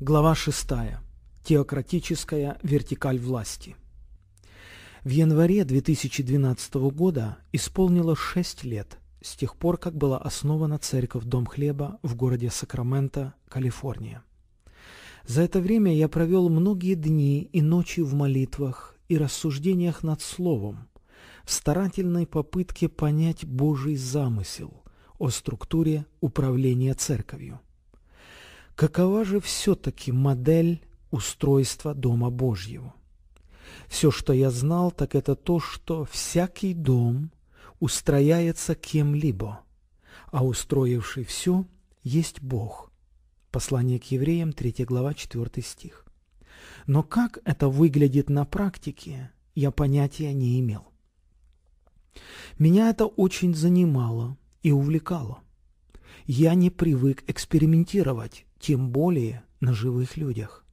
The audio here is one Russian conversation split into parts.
Глава 6. Теократическая вертикаль власти. В январе 2012 года исполнило 6 лет с тех пор, как была основана церковь Дом Хлеба в городе Сакраменто, Калифорния. За это время я провел многие дни и ночи в молитвах и рассуждениях над Словом, в старательной попытке понять Божий замысел о структуре управления церковью. Какова же все-таки модель устройства Дома Божьего? Все, что я знал, так это то, что всякий дом устрояется кем-либо, а устроивший все есть Бог. Послание к евреям, 3 глава, 4 стих. Но как это выглядит на практике, я понятия не имел. Меня это очень занимало и увлекало. Я не привык экспериментировать, тем более на живых людях.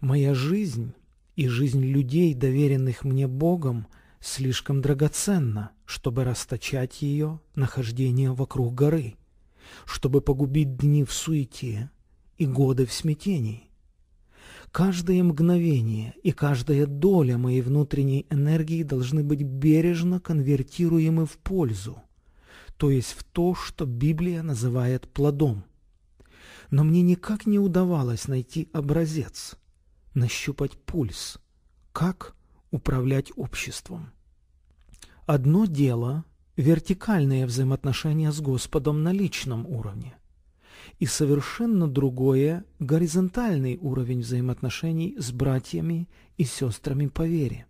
Моя жизнь и жизнь людей, доверенных мне Богом, слишком драгоценна, чтобы расточать ее нахождение вокруг горы, чтобы погубить дни в суете и годы в смятении. Каждое мгновение и каждая доля моей внутренней энергии должны быть бережно конвертируемы в пользу, то есть в то, что Библия называет плодом – но мне никак не удавалось найти образец, нащупать пульс, как управлять обществом. Одно дело – вертикальные взаимоотношения с Господом на личном уровне, и совершенно другое – горизонтальный уровень взаимоотношений с братьями и сестрами по вере.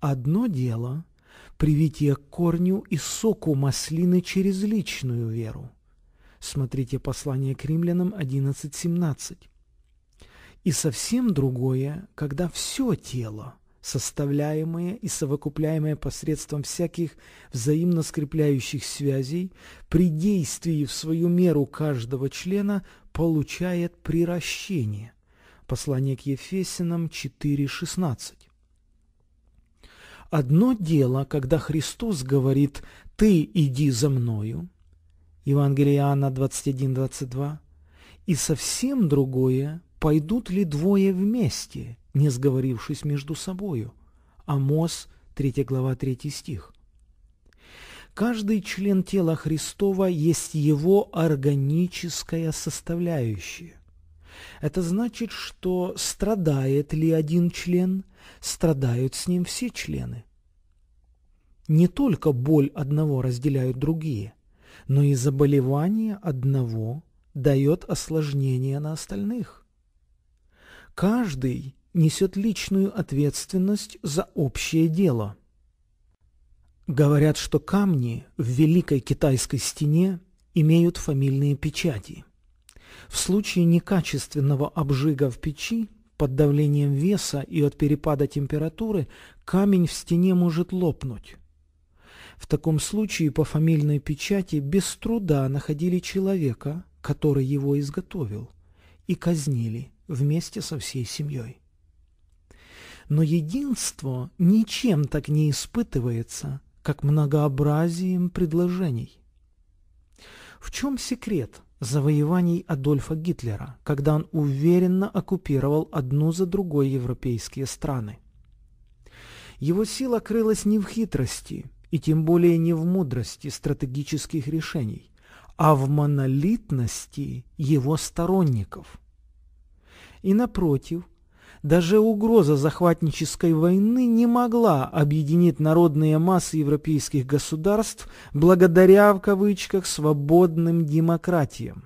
Одно дело – привитие к корню и соку маслины через личную веру – Смотрите послание к римлянам 11.17. И совсем другое, когда все тело, составляемое и совокупляемое посредством всяких взаимно скрепляющих связей, при действии в свою меру каждого члена получает приращение. Послание к Ефесинам 4.16. Одно дело, когда Христос говорит «Ты иди за Мною», Евангелие Иоанна 21.22, и совсем другое, пойдут ли двое вместе, не сговорившись между собою. Амос 3 глава 3 стих. Каждый член тела Христова есть его органическая составляющая. Это значит, что страдает ли один член, страдают с ним все члены. Не только боль одного разделяют другие – но и заболевание одного дает осложнение на остальных. Каждый несет личную ответственность за общее дело. Говорят, что камни в Великой Китайской стене имеют фамильные печати. В случае некачественного обжига в печи под давлением веса и от перепада температуры камень в стене может лопнуть. В таком случае по фамильной печати без труда находили человека, который его изготовил, и казнили вместе со всей семьей. Но единство ничем так не испытывается, как многообразием предложений. В чем секрет завоеваний Адольфа Гитлера, когда он уверенно оккупировал одну за другой европейские страны? Его сила крылась не в хитрости – и тем более не в мудрости стратегических решений, а в монолитности его сторонников. И напротив, даже угроза захватнической войны не могла объединить народные массы европейских государств благодаря, в кавычках, «свободным демократиям».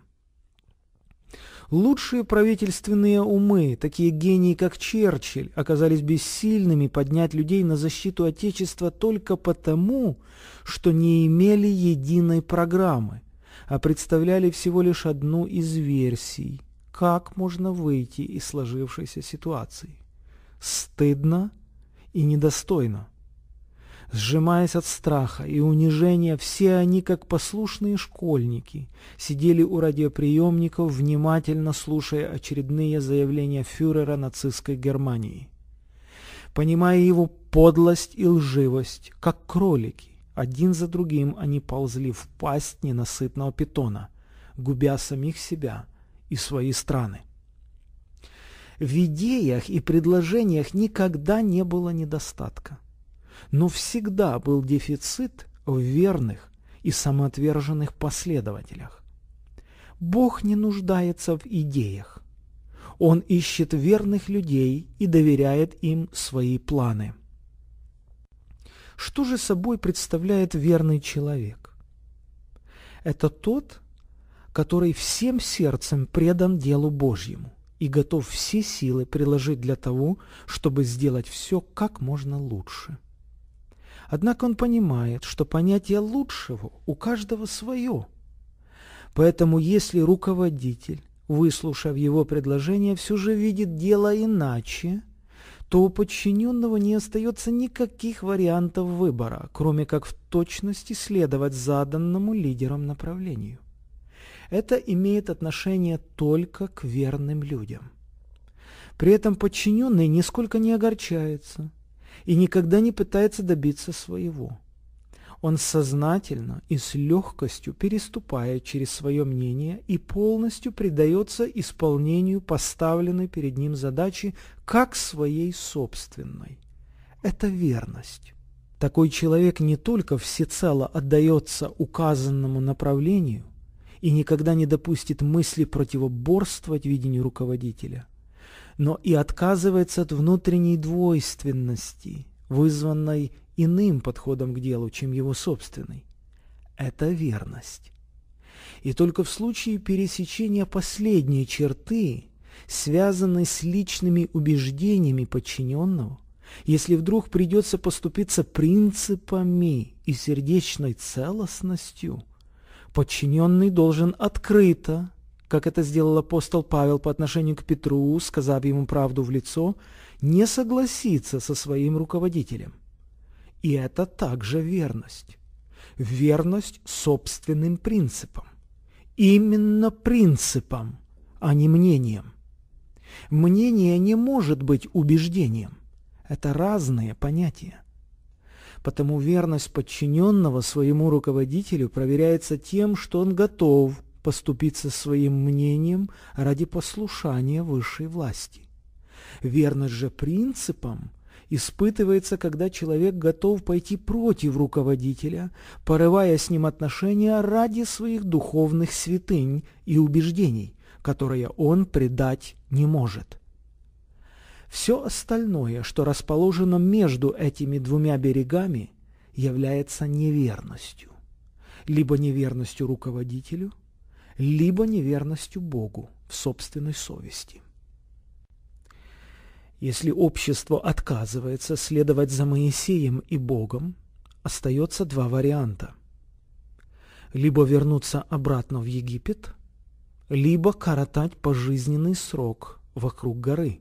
Лучшие правительственные умы, такие гении, как Черчилль, оказались бессильными поднять людей на защиту Отечества только потому, что не имели единой программы, а представляли всего лишь одну из версий, как можно выйти из сложившейся ситуации. Стыдно и недостойно. Сжимаясь от страха и унижения, все они, как послушные школьники, сидели у радиоприемников, внимательно слушая очередные заявления фюрера нацистской Германии. Понимая его подлость и лживость, как кролики, один за другим они ползли в пасть ненасытного питона, губя самих себя и свои страны. В идеях и предложениях никогда не было недостатка но всегда был дефицит в верных и самоотверженных последователях. Бог не нуждается в идеях. Он ищет верных людей и доверяет им свои планы. Что же собой представляет верный человек? Это тот, который всем сердцем предан делу Божьему и готов все силы приложить для того, чтобы сделать все как можно лучше. Однако он понимает, что понятие лучшего у каждого свое. Поэтому если руководитель, выслушав его предложение, все же видит дело иначе, то у подчиненного не остается никаких вариантов выбора, кроме как в точности следовать заданному лидером направлению. Это имеет отношение только к верным людям. При этом подчиненный нисколько не огорчается – и никогда не пытается добиться своего. Он сознательно и с легкостью переступает через свое мнение и полностью предается исполнению поставленной перед ним задачи как своей собственной. Это верность. Такой человек не только всецело отдается указанному направлению и никогда не допустит мысли противоборствовать видению руководителя – но и отказывается от внутренней двойственности, вызванной иным подходом к делу, чем его собственный. Это верность. И только в случае пересечения последней черты, связанной с личными убеждениями подчиненного, если вдруг придется поступиться принципами и сердечной целостностью, подчиненный должен открыто, как это сделал апостол Павел по отношению к Петру, сказав ему правду в лицо, не согласиться со своим руководителем. И это также верность. Верность собственным принципам. Именно принципам, а не мнением. Мнение не может быть убеждением. Это разные понятия. Потому верность подчиненного своему руководителю проверяется тем, что он готов – поступиться своим мнением ради послушания высшей власти. Верность же принципам испытывается, когда человек готов пойти против руководителя, порывая с ним отношения ради своих духовных святынь и убеждений, которые он предать не может. Все остальное, что расположено между этими двумя берегами, является неверностью. Либо неверностью руководителю – либо неверностью Богу в собственной совести. Если общество отказывается следовать за Моисеем и Богом, остается два варианта. Либо вернуться обратно в Египет, либо коротать пожизненный срок вокруг горы.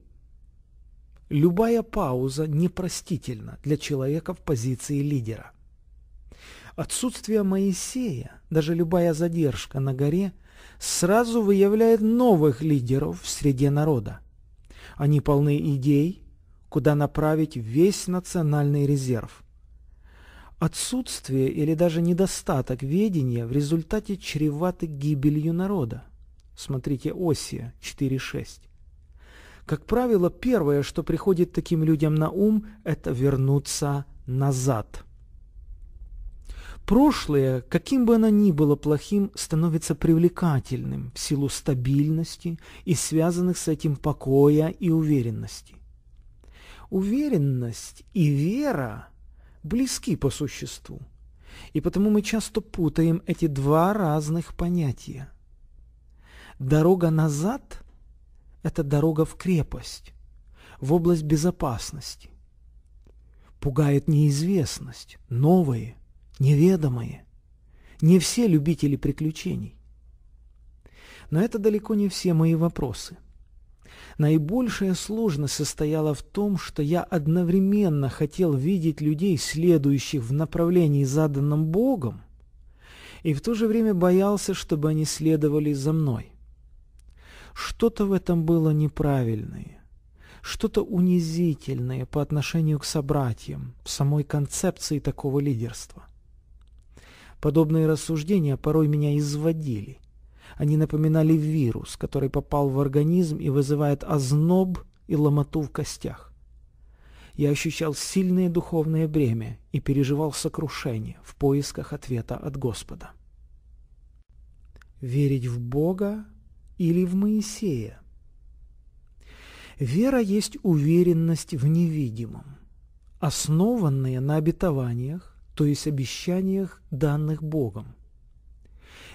Любая пауза непростительна для человека в позиции лидера. Отсутствие Моисея, даже любая задержка на горе – сразу выявляет новых лидеров в среде народа. Они полны идей, куда направить весь национальный резерв. Отсутствие или даже недостаток ведения в результате чреваты гибелью народа. Смотрите Осия 4.6. Как правило, первое, что приходит таким людям на ум, это вернуться назад – Прошлое, каким бы оно ни было плохим, становится привлекательным в силу стабильности и связанных с этим покоя и уверенности. Уверенность и вера близки по существу, и потому мы часто путаем эти два разных понятия. Дорога назад – это дорога в крепость, в область безопасности. Пугает неизвестность, новое неведомые. Не все любители приключений. Но это далеко не все мои вопросы. Наибольшая сложность состояла в том, что я одновременно хотел видеть людей, следующих в направлении, заданном Богом, и в то же время боялся, чтобы они следовали за мной. Что-то в этом было неправильное, что-то унизительное по отношению к собратьям, в самой концепции такого лидерства. Подобные рассуждения порой меня изводили. Они напоминали вирус, который попал в организм и вызывает озноб и ломоту в костях. Я ощущал сильное духовное бремя и переживал сокрушение в поисках ответа от Господа. Верить в Бога или в Моисея? Вера есть уверенность в невидимом, основанная на обетованиях, то есть обещаниях, данных Богом.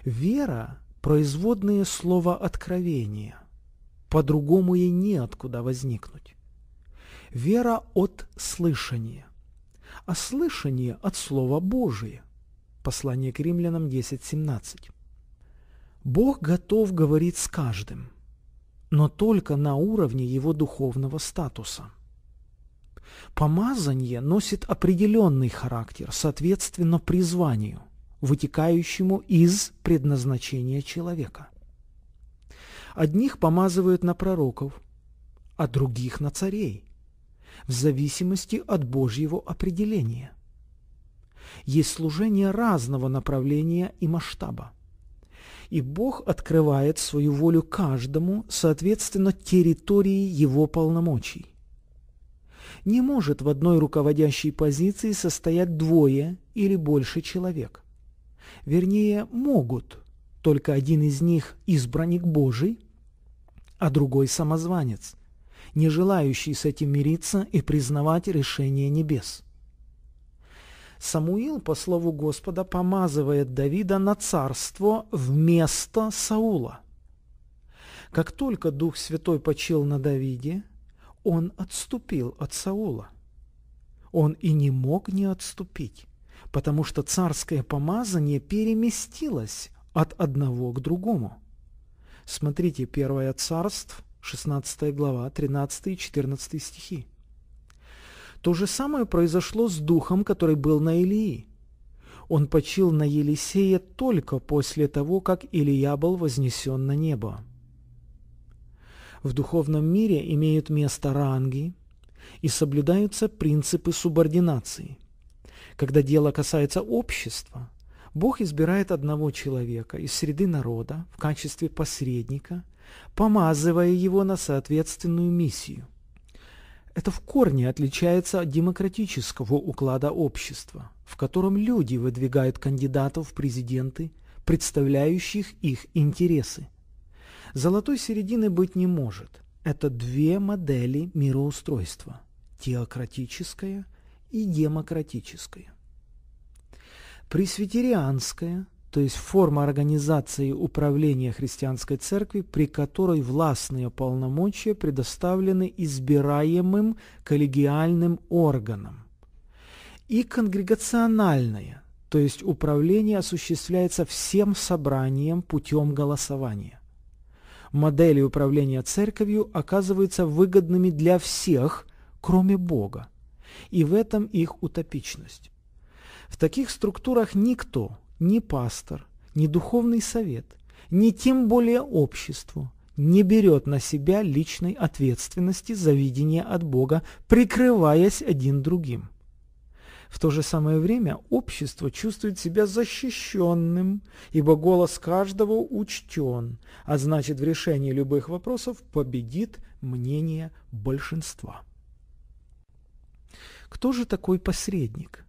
Вера – производное слово откровения, по По-другому ей неоткуда возникнуть. Вера от слышания, а слышание от Слова Божия. Послание к римлянам 10.17. Бог готов говорить с каждым, но только на уровне его духовного статуса – Помазание носит определенный характер, соответственно призванию, вытекающему из предназначения человека. Одних помазывают на пророков, а других на царей, в зависимости от Божьего определения. Есть служение разного направления и масштаба. И Бог открывает свою волю каждому, соответственно, территории его полномочий. Не может в одной руководящей позиции состоять двое или больше человек. Вернее, могут, только один из них – избранник Божий, а другой – самозванец, не желающий с этим мириться и признавать решение небес. Самуил, по слову Господа, помазывает Давида на царство вместо Саула. Как только Дух Святой почил на Давиде, он отступил от Саула. Он и не мог не отступить, потому что царское помазание переместилось от одного к другому. Смотрите, первое царство, 16 глава, 13 и 14 стихи. То же самое произошло с духом, который был на Илии. Он почил на Елисея только после того, как Илия был вознесен на небо. В духовном мире имеют место ранги и соблюдаются принципы субординации. Когда дело касается общества, Бог избирает одного человека из среды народа в качестве посредника, помазывая его на соответственную миссию. Это в корне отличается от демократического уклада общества, в котором люди выдвигают кандидатов в президенты, представляющих их интересы. Золотой середины быть не может. Это две модели мироустройства – теократическое и демократическое. Пресвитерианская, то есть форма организации управления христианской церкви, при которой властные полномочия предоставлены избираемым коллегиальным органам. И конгрегациональная, то есть управление осуществляется всем собранием путем голосования модели управления церковью оказываются выгодными для всех, кроме Бога. И в этом их утопичность. В таких структурах никто, ни пастор, ни духовный совет, ни тем более общество не берет на себя личной ответственности за видение от Бога, прикрываясь один другим. В то же самое время общество чувствует себя защищенным, ибо голос каждого учтен, а значит в решении любых вопросов победит мнение большинства. Кто же такой посредник?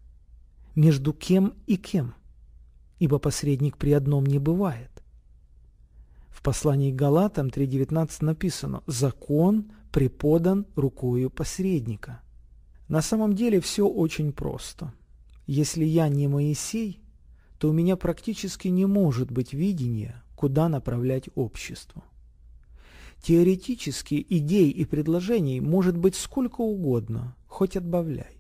Между кем и кем? Ибо посредник при одном не бывает. В послании к Галатам 3.19 написано «Закон преподан рукою посредника». На самом деле все очень просто. Если я не Моисей, то у меня практически не может быть видения, куда направлять общество. Теоретически идей и предложений может быть сколько угодно, хоть отбавляй.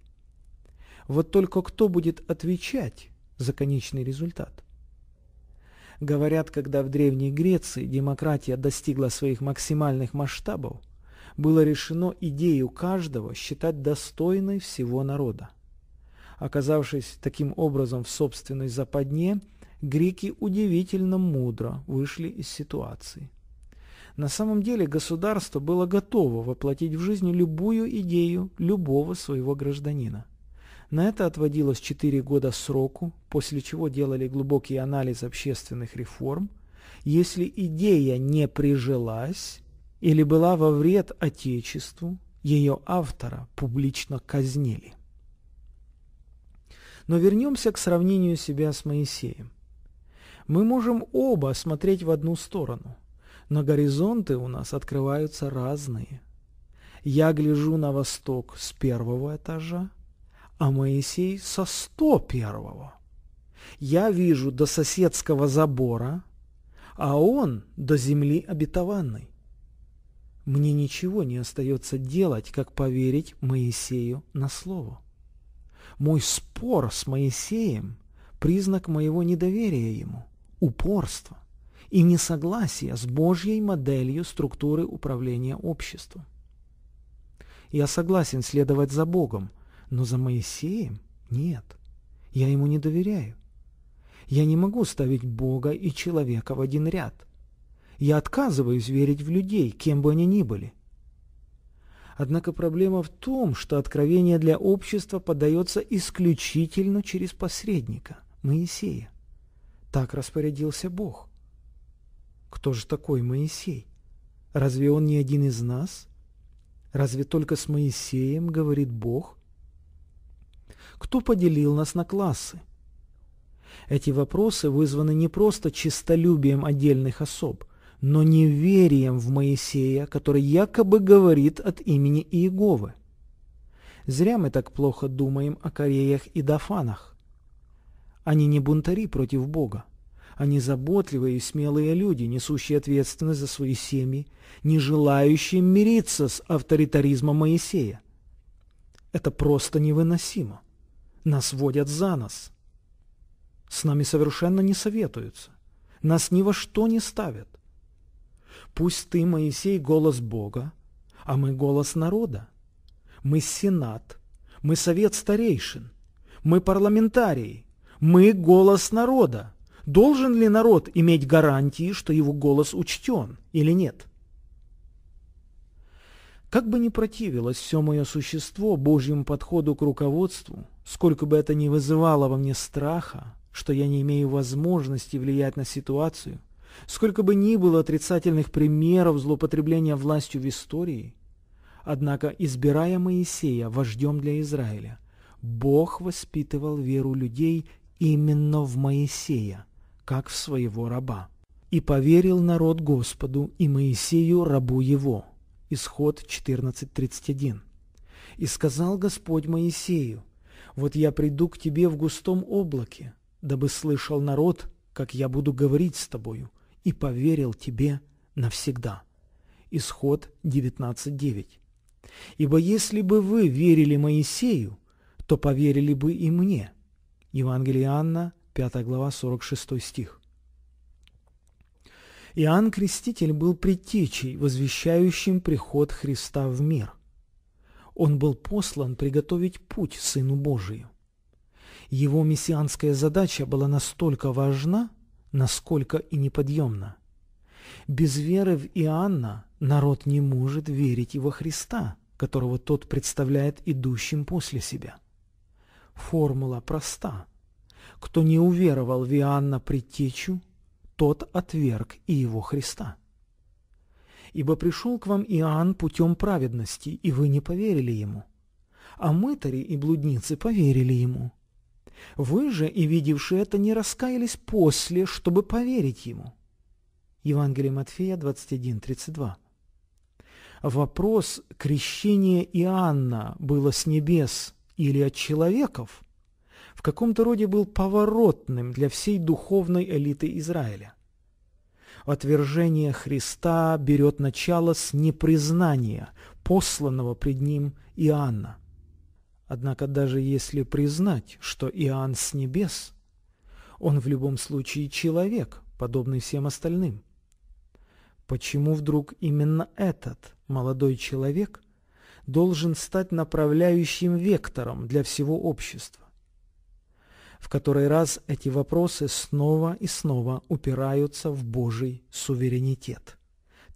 Вот только кто будет отвечать за конечный результат? Говорят, когда в Древней Греции демократия достигла своих максимальных масштабов – было решено идею каждого считать достойной всего народа. Оказавшись таким образом в собственной западне, греки удивительно мудро вышли из ситуации. На самом деле государство было готово воплотить в жизнь любую идею любого своего гражданина. На это отводилось 4 года сроку, после чего делали глубокий анализ общественных реформ. Если идея не прижилась, или была во вред Отечеству, ее автора публично казнили. Но вернемся к сравнению себя с Моисеем. Мы можем оба смотреть в одну сторону, но горизонты у нас открываются разные. Я гляжу на восток с первого этажа, а Моисей со сто первого. Я вижу до соседского забора, а он до земли обетованной. Мне ничего не остается делать, как поверить Моисею на слово. Мой спор с Моисеем – признак моего недоверия ему, упорства и несогласия с Божьей моделью структуры управления обществом. Я согласен следовать за Богом, но за Моисеем нет. Я ему не доверяю. Я не могу ставить Бога и человека в один ряд – я отказываюсь верить в людей, кем бы они ни были. Однако проблема в том, что откровение для общества подается исключительно через посредника, Моисея. Так распорядился Бог. Кто же такой Моисей? Разве он не один из нас? Разве только с Моисеем, говорит Бог? Кто поделил нас на классы? Эти вопросы вызваны не просто честолюбием отдельных особ – но неверием в Моисея, который якобы говорит от имени Иеговы. Зря мы так плохо думаем о Кореях и Дафанах. Они не бунтари против Бога. Они заботливые и смелые люди, несущие ответственность за свои семьи, не желающие мириться с авторитаризмом Моисея. Это просто невыносимо. Нас водят за нос. С нами совершенно не советуются. Нас ни во что не ставят. Пусть ты, Моисей, голос Бога, а мы голос народа. Мы сенат, мы совет старейшин, мы парламентарии, мы голос народа. Должен ли народ иметь гарантии, что его голос учтен или нет? Как бы ни противилось все мое существо Божьему подходу к руководству, сколько бы это ни вызывало во мне страха, что я не имею возможности влиять на ситуацию – Сколько бы ни было отрицательных примеров злоупотребления властью в истории, однако, избирая Моисея вождем для Израиля, Бог воспитывал веру людей именно в Моисея, как в своего раба. «И поверил народ Господу и Моисею, рабу его». Исход 14.31. «И сказал Господь Моисею, «Вот я приду к тебе в густом облаке, дабы слышал народ, как я буду говорить с тобою, и поверил тебе навсегда. Исход 19.9. Ибо если бы вы верили Моисею, то поверили бы и мне. Евангелие Анна, 5 глава, 46 стих. Иоанн Креститель был предтечей, возвещающим приход Христа в мир. Он был послан приготовить путь Сыну Божию. Его мессианская задача была настолько важна – насколько и неподъемно. Без веры в Иоанна народ не может верить и во Христа, которого тот представляет идущим после себя. Формула проста. Кто не уверовал в Иоанна Предтечу, тот отверг и его Христа. Ибо пришел к вам Иоанн путем праведности, и вы не поверили ему. А мытари и блудницы поверили ему – вы же и видевшие это не раскаялись после, чтобы поверить ему. Евангелие Матфея 21:32. Вопрос крещения Иоанна было с небес или от человеков в каком-то роде был поворотным для всей духовной элиты Израиля. Отвержение Христа берет начало с непризнания посланного пред ним Иоанна. Однако даже если признать, что Иоанн с небес, он в любом случае человек, подобный всем остальным. Почему вдруг именно этот молодой человек должен стать направляющим вектором для всего общества? В который раз эти вопросы снова и снова упираются в Божий суверенитет.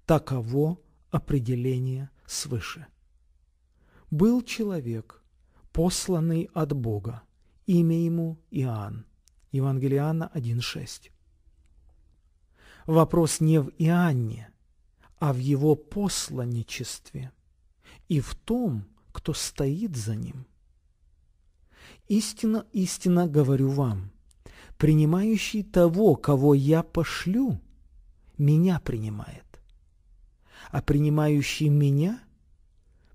Таково определение свыше. Был человек – посланный от Бога. Имя ему Иоанн. Евангелие 1.6. Вопрос не в Иоанне, а в его посланничестве и в том, кто стоит за ним. Истина, истина говорю вам, принимающий того, кого я пошлю, меня принимает, а принимающий меня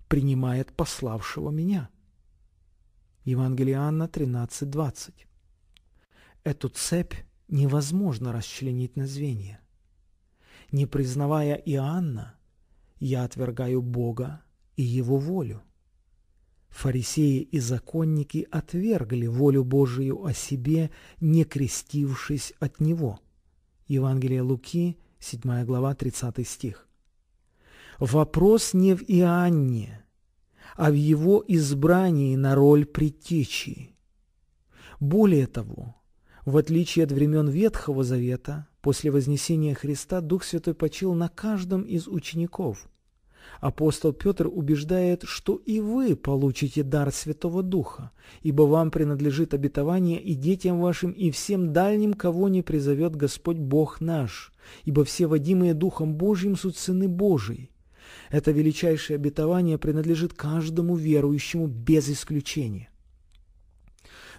принимает пославшего меня – Евангелие Анна 13.20. Эту цепь невозможно расчленить на звенья. Не признавая Иоанна, я отвергаю Бога и Его волю. Фарисеи и законники отвергли волю Божию о себе, не крестившись от Него. Евангелие Луки, 7 глава, 30 стих. Вопрос не в Иоанне, а в его избрании на роль предтечи. Более того, в отличие от времен Ветхого Завета, после Вознесения Христа Дух Святой почил на каждом из учеников. Апостол Петр убеждает, что и вы получите дар Святого Духа, ибо вам принадлежит обетование и детям вашим, и всем дальним, кого не призовет Господь Бог наш, ибо все водимые Духом Божьим суть сыны Божии. Это величайшее обетование принадлежит каждому верующему без исключения.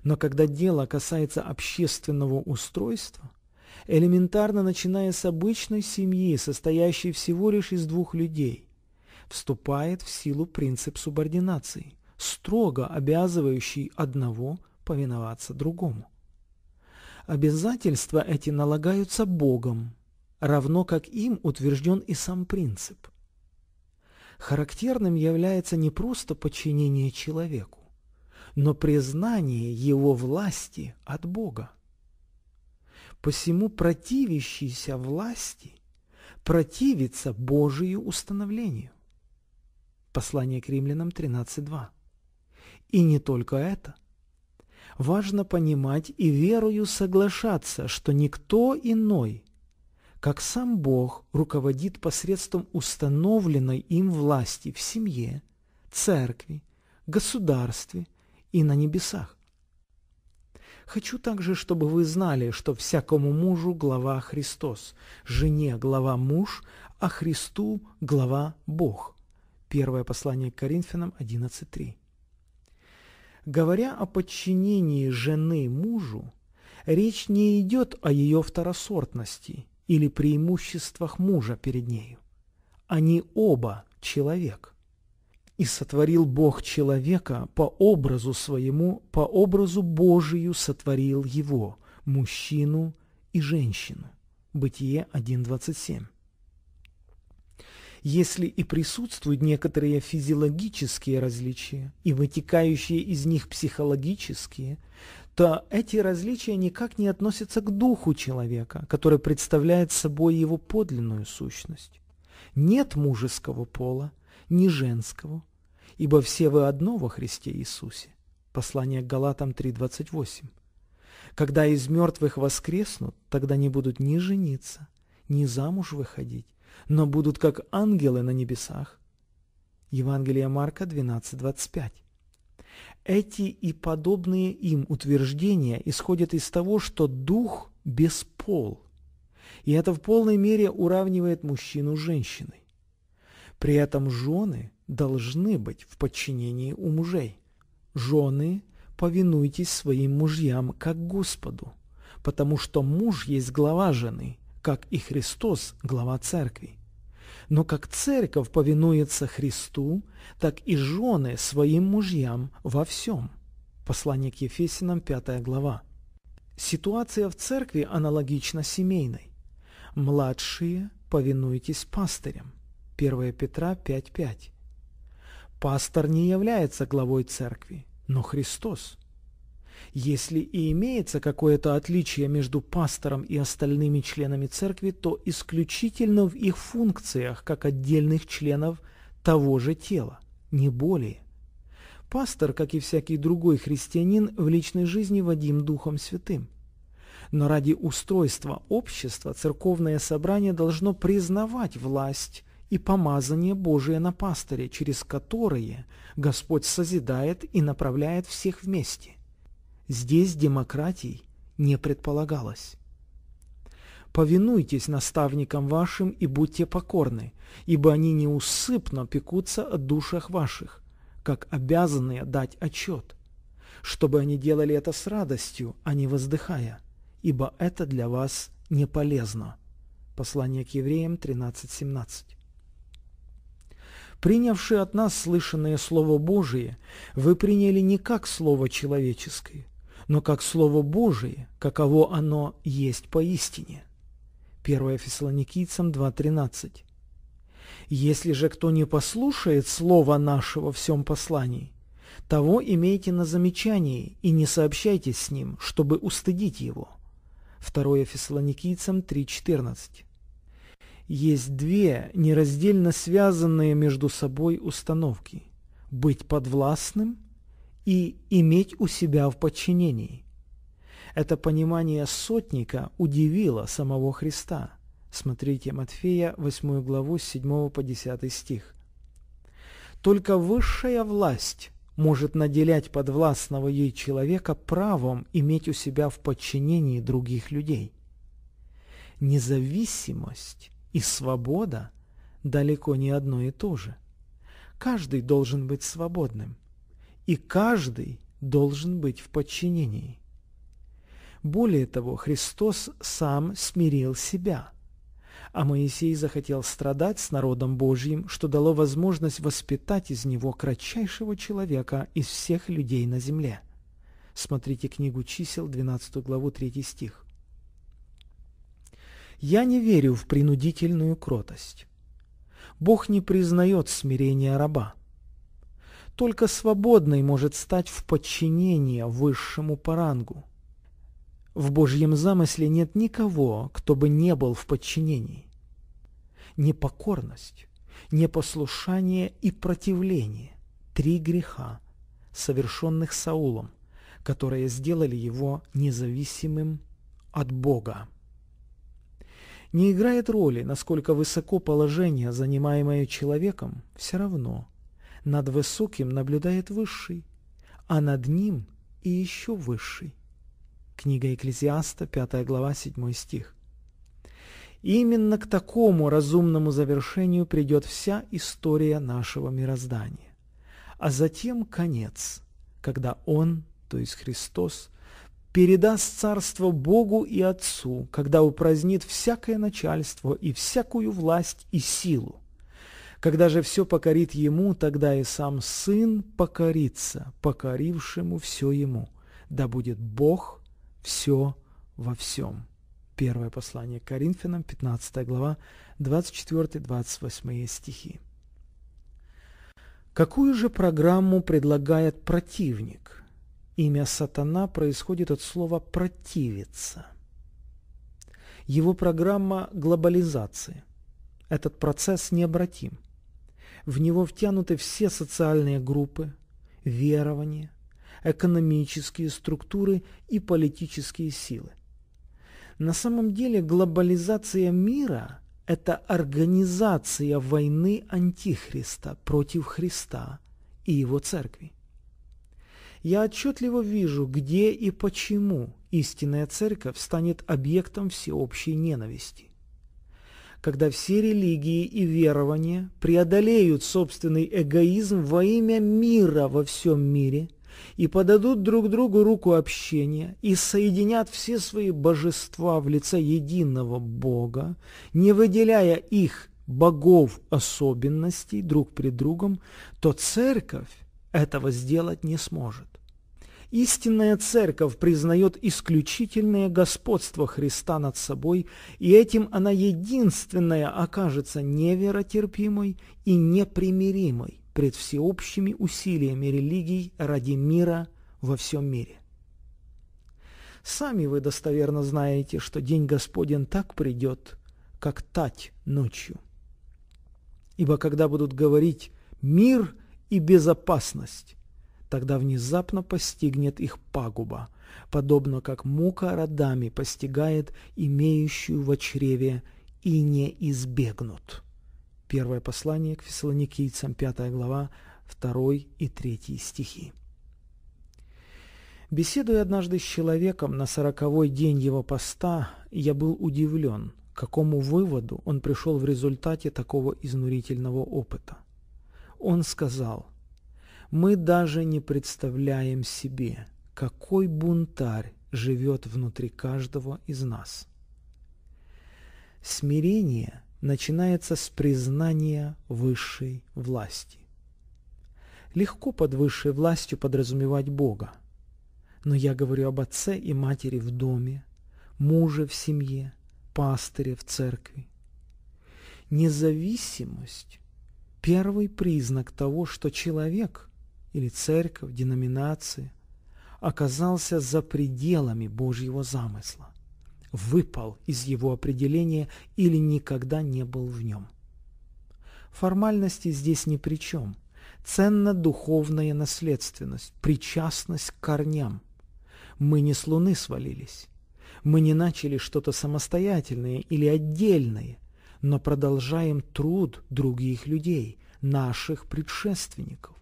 Но когда дело касается общественного устройства, элементарно начиная с обычной семьи, состоящей всего лишь из двух людей, вступает в силу принцип субординации, строго обязывающий одного повиноваться другому. Обязательства эти налагаются Богом, равно как им утвержден и сам принцип характерным является не просто подчинение человеку, но признание его власти от Бога. Посему противящийся власти противится Божию установлению. Послание к римлянам 13.2. И не только это. Важно понимать и верою соглашаться, что никто иной – как сам Бог руководит посредством установленной им власти в семье, церкви, государстве и на небесах. Хочу также, чтобы вы знали, что всякому мужу глава Христос, жене глава муж, а Христу глава Бог. Первое послание к Коринфянам 11.3. Говоря о подчинении жены мужу, речь не идет о ее второсортности или преимуществах мужа перед нею. Они оба человек. И сотворил Бог человека по образу своему, по образу Божию сотворил его, мужчину и женщину. Бытие 1.27. Если и присутствуют некоторые физиологические различия и вытекающие из них психологические, то эти различия никак не относятся к духу человека, который представляет собой его подлинную сущность. Нет мужеского пола, ни женского, ибо все вы одно во Христе Иисусе. Послание к Галатам 3.28. Когда из мертвых воскреснут, тогда не будут ни жениться, ни замуж выходить, но будут как ангелы на небесах. Евангелие Марка 12.25. Эти и подобные им утверждения исходят из того, что дух беспол, и это в полной мере уравнивает мужчину с женщиной. При этом жены должны быть в подчинении у мужей. Жены, повинуйтесь своим мужьям, как Господу, потому что муж есть глава жены, как и Христос – глава церкви. Но как церковь повинуется Христу, так и жены своим мужьям во всем. Послание к Ефесинам, 5 глава. Ситуация в церкви аналогична семейной. «Младшие, повинуйтесь пастырям» 1 Петра 5.5. Пастор не является главой церкви, но Христос – если и имеется какое-то отличие между пастором и остальными членами церкви, то исключительно в их функциях, как отдельных членов того же тела, не более. Пастор, как и всякий другой христианин, в личной жизни Вадим Духом Святым. Но ради устройства общества церковное собрание должно признавать власть и помазание Божие на пастыре, через которые Господь созидает и направляет всех вместе – Здесь демократий не предполагалось. «Повинуйтесь наставникам вашим и будьте покорны, ибо они неусыпно пекутся о душах ваших, как обязанные дать отчет, чтобы они делали это с радостью, а не воздыхая, ибо это для вас не полезно». Послание к евреям 13.17 принявшие от нас слышанное Слово Божие, вы приняли не как Слово человеческое, но как Слово Божие, каково оно есть поистине. 1 Фессалоникийцам 2.13 «Если же кто не послушает Слова нашего в всем послании, того имейте на замечании и не сообщайте с ним, чтобы устыдить его». 2 Фессалоникийцам 3.14 Есть две нераздельно связанные между собой установки – быть подвластным и иметь у себя в подчинении. Это понимание сотника удивило самого Христа. Смотрите Матфея 8 главу с 7 по 10 стих. Только высшая власть может наделять подвластного ей человека правом иметь у себя в подчинении других людей. Независимость и свобода далеко не одно и то же. Каждый должен быть свободным и каждый должен быть в подчинении. Более того, Христос сам смирил себя, а Моисей захотел страдать с народом Божьим, что дало возможность воспитать из него кратчайшего человека из всех людей на земле. Смотрите книгу чисел, 12 главу, 3 стих. Я не верю в принудительную кротость. Бог не признает смирения раба. Только свободный может стать в подчинение высшему по рангу. В Божьем замысле нет никого, кто бы не был в подчинении. Непокорность, непослушание и противление – три греха, совершенных Саулом, которые сделали его независимым от Бога. Не играет роли, насколько высоко положение, занимаемое человеком, все равно над высоким наблюдает высший, а над ним и еще высший. Книга Екклесиаста, 5 глава, 7 стих. Именно к такому разумному завершению придет вся история нашего мироздания. А затем конец, когда Он, то есть Христос, передаст царство Богу и Отцу, когда упразднит всякое начальство и всякую власть и силу. Когда же все покорит ему, тогда и сам сын покорится, покорившему все ему. Да будет Бог все во всем. Первое послание к Коринфянам, 15 глава, 24-28 стихи. Какую же программу предлагает противник? Имя сатана происходит от слова «противиться». Его программа – глобализации. Этот процесс необратим. В него втянуты все социальные группы, верования, экономические структуры и политические силы. На самом деле глобализация мира – это организация войны Антихриста против Христа и его церкви. Я отчетливо вижу, где и почему истинная церковь станет объектом всеобщей ненависти когда все религии и верования преодолеют собственный эгоизм во имя мира во всем мире и подадут друг другу руку общения и соединят все свои божества в лице единого Бога, не выделяя их богов особенностей друг при другом, то церковь этого сделать не сможет. Истинная церковь признает исключительное господство Христа над собой, и этим она единственная окажется неверотерпимой и непримиримой пред всеобщими усилиями религий ради мира во всем мире. Сами вы достоверно знаете, что день Господень так придет, как тать ночью. Ибо когда будут говорить «мир» и «безопасность», тогда внезапно постигнет их пагуба, подобно как мука родами постигает имеющую в чреве и не избегнут. Первое послание к фессалоникийцам, 5 глава, 2 и 3 стихи. Беседуя однажды с человеком на сороковой день его поста, я был удивлен, к какому выводу он пришел в результате такого изнурительного опыта. Он сказал – мы даже не представляем себе, какой бунтарь живет внутри каждого из нас. Смирение начинается с признания высшей власти. Легко под высшей властью подразумевать Бога. Но я говорю об отце и матери в доме, муже в семье, пастыре в церкви. Независимость – первый признак того, что человек или церковь, деноминации, оказался за пределами Божьего замысла, выпал из его определения или никогда не был в нем. Формальности здесь ни при чем. Ценна духовная наследственность, причастность к корням. Мы не с луны свалились. Мы не начали что-то самостоятельное или отдельное, но продолжаем труд других людей, наших предшественников.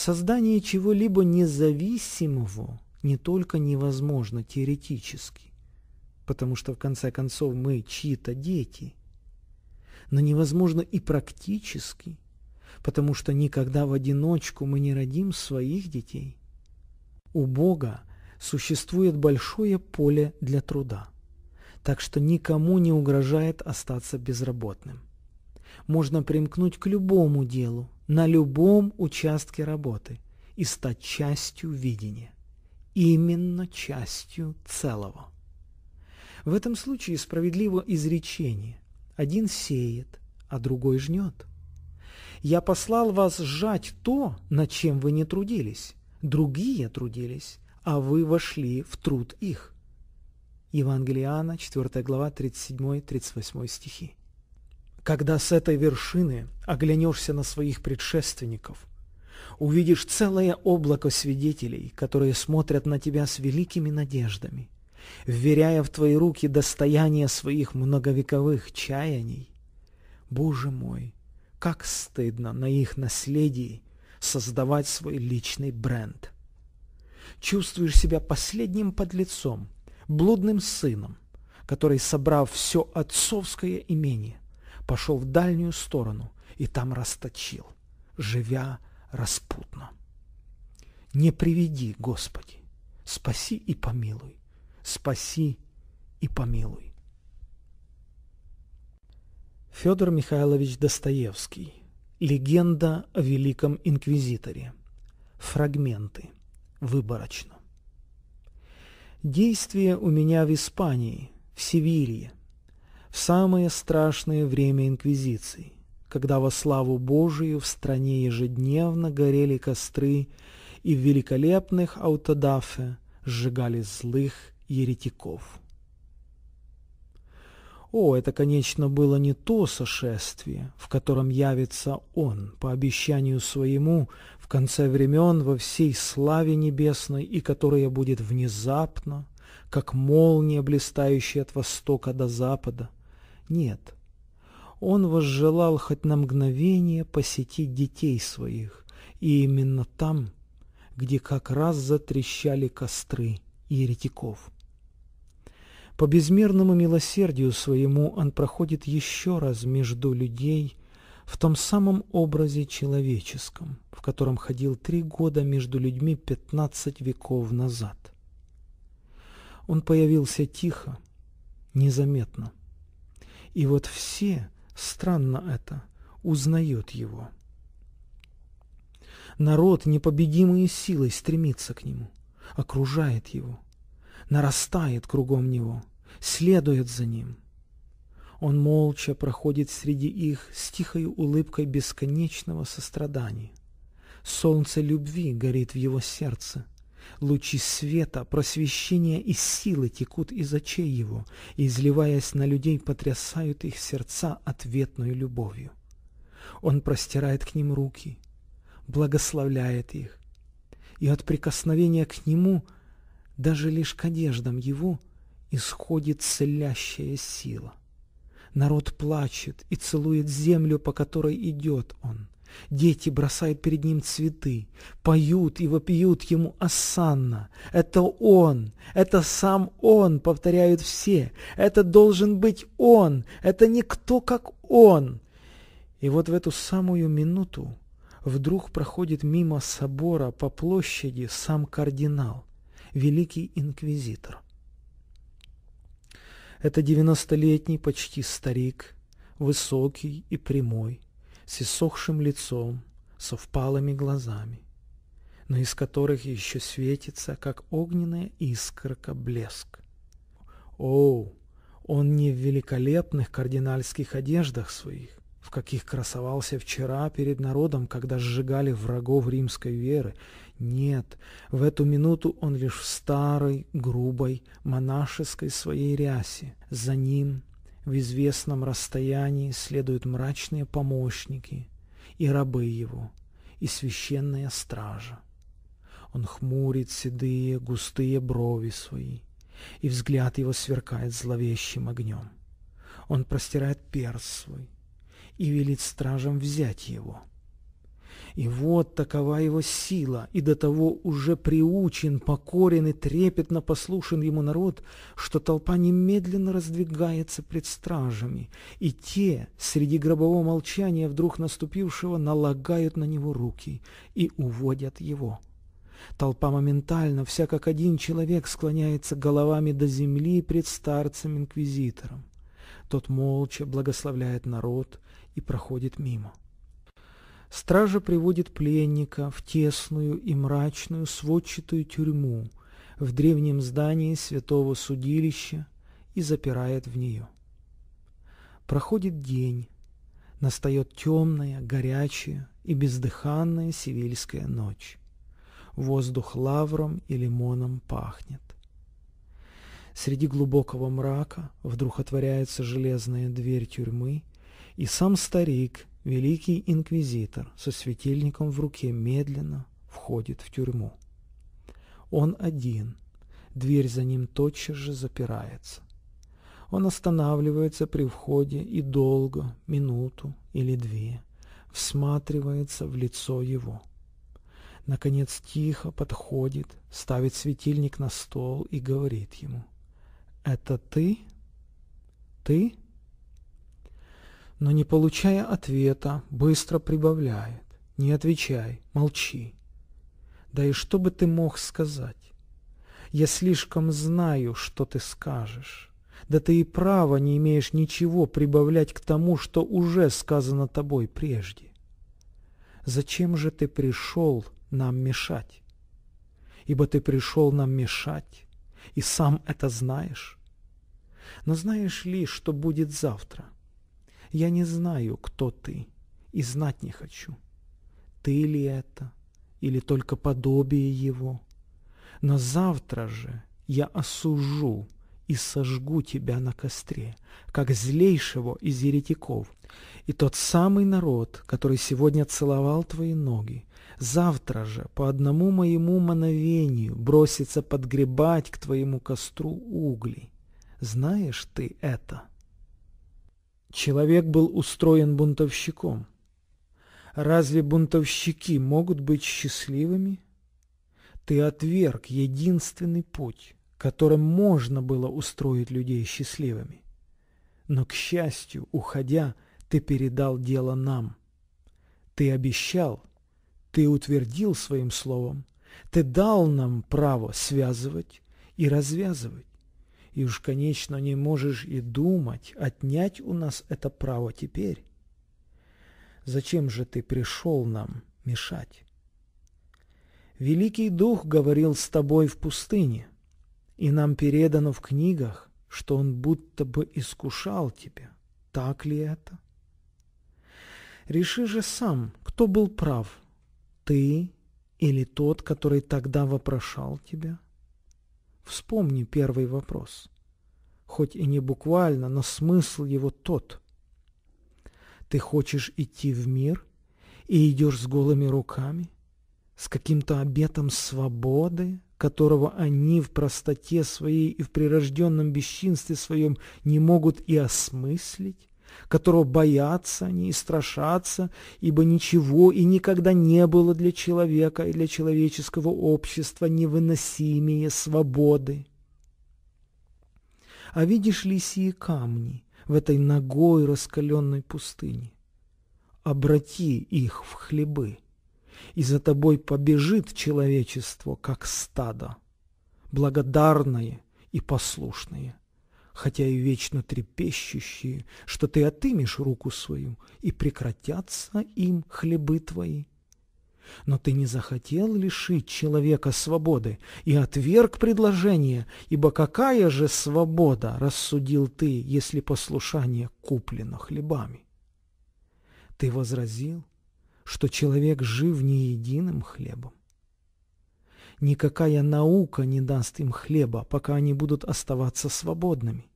Создание чего-либо независимого не только невозможно теоретически, потому что в конце концов мы чьи-то дети, но невозможно и практически, потому что никогда в одиночку мы не родим своих детей. У Бога существует большое поле для труда, так что никому не угрожает остаться безработным. Можно примкнуть к любому делу, на любом участке работы и стать частью видения, именно частью целого. В этом случае справедливо изречение «один сеет, а другой жнет». «Я послал вас сжать то, над чем вы не трудились, другие трудились, а вы вошли в труд их». Евангелие Иоанна, 4 глава, 37-38 стихи когда с этой вершины оглянешься на своих предшественников, увидишь целое облако свидетелей, которые смотрят на тебя с великими надеждами, вверяя в твои руки достояние своих многовековых чаяний. Боже мой, как стыдно на их наследии создавать свой личный бренд. Чувствуешь себя последним подлецом, блудным сыном, который, собрав все отцовское имение, пошел в дальнюю сторону и там расточил, живя распутно. Не приведи, Господи, спаси и помилуй, спаси и помилуй. Федор Михайлович Достоевский. Легенда о Великом Инквизиторе. Фрагменты. Выборочно. Действие у меня в Испании, в Севилье, в самое страшное время Инквизиции, когда во славу Божию в стране ежедневно горели костры и в великолепных аутодафе сжигали злых еретиков. О, это, конечно, было не то сошествие, в котором явится Он по обещанию Своему в конце времен во всей славе небесной, и которое будет внезапно, как молния, блистающая от востока до запада, нет. Он возжелал хоть на мгновение посетить детей своих, и именно там, где как раз затрещали костры еретиков. По безмерному милосердию своему он проходит еще раз между людей в том самом образе человеческом, в котором ходил три года между людьми пятнадцать веков назад. Он появился тихо, незаметно. И вот все, странно это, узнают его. Народ непобедимой силой стремится к нему, окружает его, нарастает кругом него, следует за ним. Он молча проходит среди их с тихой улыбкой бесконечного сострадания. Солнце любви горит в его сердце – Лучи света, просвещения и силы текут из очей его, и, изливаясь на людей, потрясают их сердца ответную любовью. Он простирает к ним руки, благословляет их, и от прикосновения к нему, даже лишь к одеждам его, исходит целящая сила. Народ плачет и целует землю, по которой идет он. Дети бросают перед ним цветы, поют и вопиют ему осанна. Это он, это сам он, повторяют все. Это должен быть он, это никто как он. И вот в эту самую минуту вдруг проходит мимо собора по площади сам кардинал, великий инквизитор. Это девяностолетний почти старик, высокий и прямой, с иссохшим лицом, со впалыми глазами, но из которых еще светится, как огненная искорка, блеск. Оу, он не в великолепных кардинальских одеждах своих, в каких красовался вчера перед народом, когда сжигали врагов римской веры. Нет, в эту минуту он лишь в старой, грубой, монашеской своей рясе. За ним в известном расстоянии следуют мрачные помощники и рабы его, и священная стража. Он хмурит седые, густые брови свои, и взгляд его сверкает зловещим огнем. Он простирает перс свой и велит стражам взять его — и вот такова его сила, и до того уже приучен, покорен и трепетно послушен ему народ, что толпа немедленно раздвигается пред стражами, и те, среди гробового молчания вдруг наступившего, налагают на него руки и уводят его. Толпа моментально, вся как один человек, склоняется головами до земли пред старцем-инквизитором. Тот молча благословляет народ и проходит мимо. Стража приводит пленника в тесную и мрачную сводчатую тюрьму в древнем здании святого судилища и запирает в нее. Проходит день, настает темная, горячая и бездыханная сивильская ночь. Воздух лавром и лимоном пахнет. Среди глубокого мрака вдруг отворяется железная дверь тюрьмы, и сам старик Великий инквизитор со светильником в руке медленно входит в тюрьму. Он один. Дверь за ним тотчас же запирается. Он останавливается при входе и долго, минуту или две, всматривается в лицо его. Наконец тихо подходит, ставит светильник на стол и говорит ему. «Это ты? Ты?» но не получая ответа, быстро прибавляет. Не отвечай, молчи. Да и что бы ты мог сказать? Я слишком знаю, что ты скажешь. Да ты и права не имеешь ничего прибавлять к тому, что уже сказано тобой прежде. Зачем же ты пришел нам мешать? Ибо ты пришел нам мешать, и сам это знаешь. Но знаешь ли, что будет завтра? — я не знаю, кто ты, и знать не хочу. Ты ли это, или только подобие его? Но завтра же я осужу и сожгу тебя на костре, как злейшего из еретиков. И тот самый народ, который сегодня целовал твои ноги, завтра же по одному моему мановению бросится подгребать к твоему костру угли. Знаешь ты это?» Человек был устроен бунтовщиком. Разве бунтовщики могут быть счастливыми? Ты отверг единственный путь, которым можно было устроить людей счастливыми. Но, к счастью, уходя, ты передал дело нам. Ты обещал, ты утвердил своим словом, ты дал нам право связывать и развязывать. И уж, конечно, не можешь и думать отнять у нас это право теперь. Зачем же ты пришел нам мешать? Великий Дух говорил с тобой в пустыне, и нам передано в книгах, что Он будто бы искушал тебя. Так ли это? Реши же сам, кто был прав, ты или тот, который тогда вопрошал тебя?» Вспомни первый вопрос. Хоть и не буквально, но смысл его тот. Ты хочешь идти в мир и идешь с голыми руками, с каким-то обетом свободы, которого они в простоте своей и в прирожденном бесчинстве своем не могут и осмыслить, которого боятся они и страшатся, ибо ничего и никогда не было для человека и для человеческого общества невыносимее свободы. А видишь ли сие камни в этой ногой раскаленной пустыне? Обрати их в хлебы, и за тобой побежит человечество, как стадо, благодарное и послушное хотя и вечно трепещущие, что ты отымешь руку свою, и прекратятся им хлебы твои. Но ты не захотел лишить человека свободы и отверг предложение, ибо какая же свобода, рассудил ты, если послушание куплено хлебами? Ты возразил, что человек жив не единым хлебом, Никакая наука не даст им хлеба, пока они будут оставаться свободными.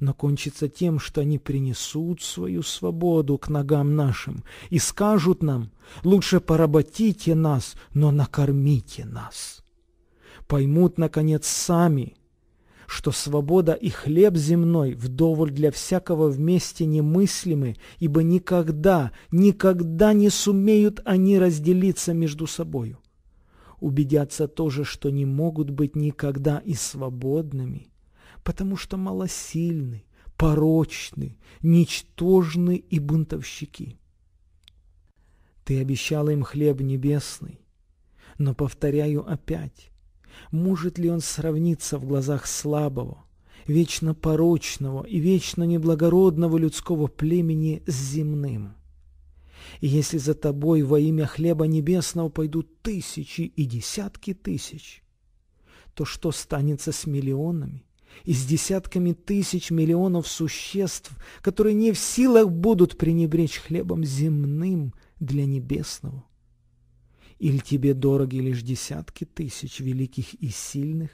Но кончится тем, что они принесут свою свободу к ногам нашим и скажут нам, лучше поработите нас, но накормите нас. Поймут, наконец, сами, что свобода и хлеб земной вдоволь для всякого вместе немыслимы, ибо никогда, никогда не сумеют они разделиться между собою убедятся тоже, что не могут быть никогда и свободными, потому что малосильны, порочны, ничтожны и бунтовщики. Ты обещала им хлеб небесный, но повторяю опять, может ли он сравниться в глазах слабого, вечно порочного и вечно неблагородного людского племени с земным? И если за тобой во имя хлеба небесного пойдут тысячи и десятки тысяч, то что станется с миллионами и с десятками тысяч миллионов существ, которые не в силах будут пренебречь хлебом земным для небесного? Или тебе дороги лишь десятки тысяч великих и сильных,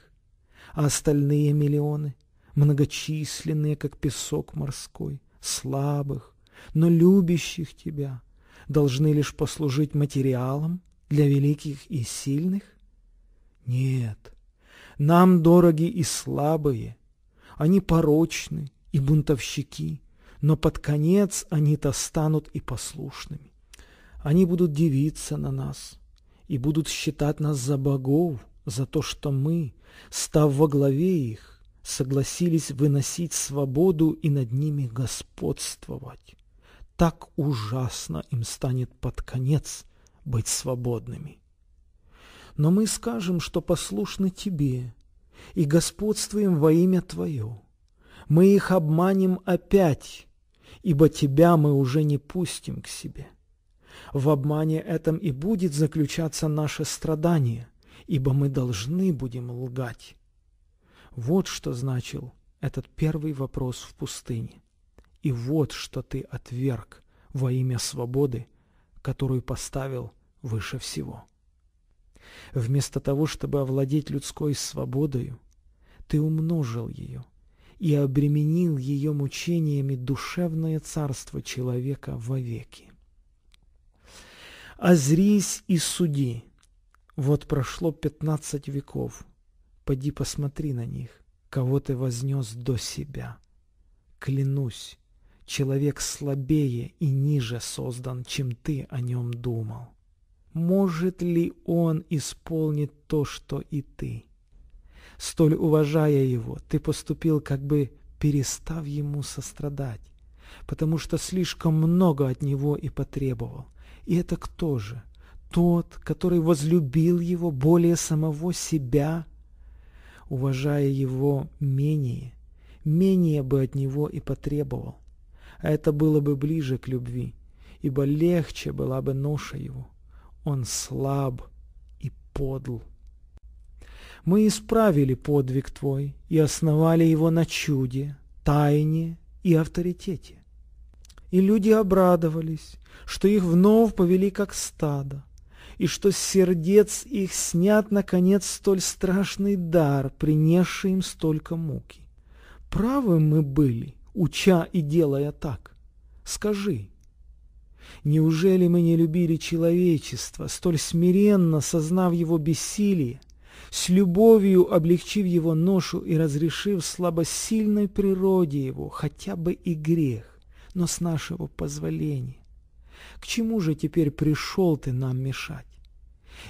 а остальные миллионы, многочисленные, как песок морской, слабых, но любящих тебя – должны лишь послужить материалом для великих и сильных? Нет, нам дороги и слабые, они порочны и бунтовщики, но под конец они-то станут и послушными. Они будут дивиться на нас и будут считать нас за богов, за то, что мы, став во главе их, согласились выносить свободу и над ними господствовать так ужасно им станет под конец быть свободными. Но мы скажем, что послушны Тебе и господствуем во имя Твое. Мы их обманем опять, ибо Тебя мы уже не пустим к себе. В обмане этом и будет заключаться наше страдание, ибо мы должны будем лгать. Вот что значил этот первый вопрос в пустыне. И вот что ты отверг во имя свободы, которую поставил выше всего. Вместо того, чтобы овладеть людской свободою, ты умножил ее и обременил ее мучениями душевное царство человека вовеки. «Озрись и суди!» Вот прошло пятнадцать веков. Поди посмотри на них, кого ты вознес до себя. Клянусь, Человек слабее и ниже создан, чем ты о нем думал. Может ли он исполнить то, что и ты? Столь уважая его, ты поступил, как бы перестав ему сострадать, потому что слишком много от него и потребовал. И это кто же? Тот, который возлюбил его более самого себя, уважая его менее, менее бы от него и потребовал а это было бы ближе к любви, ибо легче была бы ноша его. Он слаб и подл. Мы исправили подвиг твой и основали его на чуде, тайне и авторитете. И люди обрадовались, что их вновь повели как стадо, и что с сердец их снят, наконец, столь страшный дар, принесший им столько муки. Правы мы были, уча и делая так? Скажи, неужели мы не любили человечество, столь смиренно сознав его бессилие, с любовью облегчив его ношу и разрешив слабосильной природе его хотя бы и грех, но с нашего позволения? К чему же теперь пришел ты нам мешать?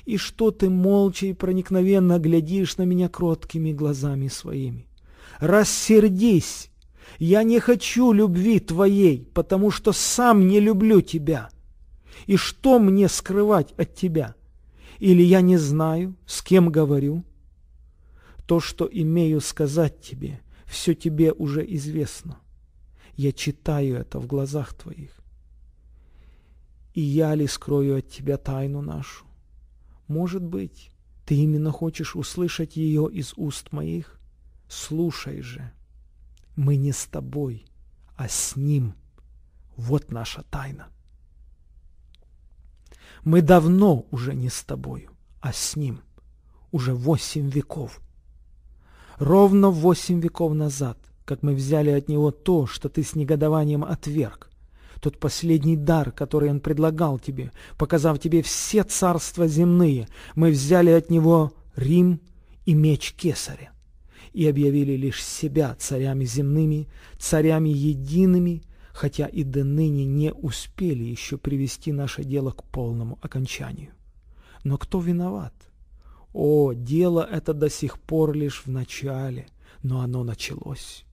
И что ты молча и проникновенно глядишь на меня кроткими глазами своими? Рассердись я не хочу любви твоей, потому что сам не люблю тебя. И что мне скрывать от тебя? Или я не знаю, с кем говорю? То, что имею сказать тебе, все тебе уже известно. Я читаю это в глазах твоих. И я ли скрою от тебя тайну нашу? Может быть, ты именно хочешь услышать ее из уст моих? Слушай же. Мы не с тобой, а с ним. Вот наша тайна. Мы давно уже не с тобою, а с ним. Уже восемь веков. Ровно восемь веков назад, как мы взяли от него то, что ты с негодованием отверг, тот последний дар, который он предлагал тебе, показав тебе все царства земные, мы взяли от него Рим и меч кесаря и объявили лишь себя царями земными, царями едиными, хотя и до ныне не успели еще привести наше дело к полному окончанию. Но кто виноват? О, дело это до сих пор лишь в начале, но оно началось.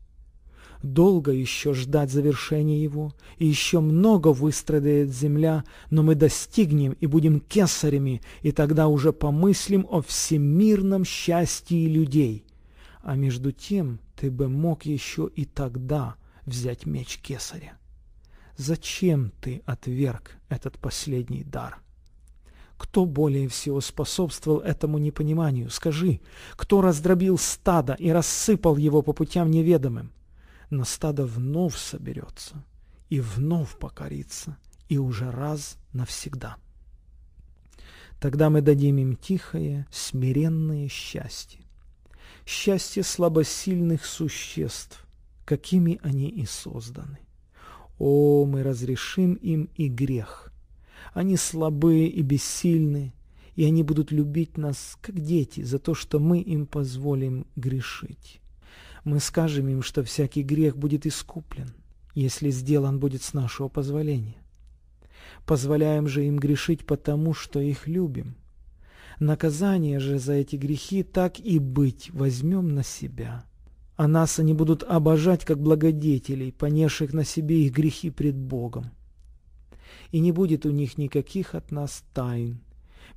Долго еще ждать завершения его, и еще много выстрадает земля, но мы достигнем и будем кесарями, и тогда уже помыслим о всемирном счастье людей, а между тем ты бы мог еще и тогда взять меч кесаря. Зачем ты отверг этот последний дар? Кто более всего способствовал этому непониманию? Скажи, кто раздробил стадо и рассыпал его по путям неведомым? Но стадо вновь соберется и вновь покорится, и уже раз навсегда. Тогда мы дадим им тихое, смиренное счастье счастье слабосильных существ, какими они и созданы. О, мы разрешим им и грех. Они слабые и бессильны, и они будут любить нас, как дети, за то, что мы им позволим грешить. Мы скажем им, что всякий грех будет искуплен, если сделан будет с нашего позволения. Позволяем же им грешить потому, что их любим. Наказание же за эти грехи так и быть возьмем на себя. А нас они будут обожать, как благодетелей, понесших на себе их грехи пред Богом. И не будет у них никаких от нас тайн.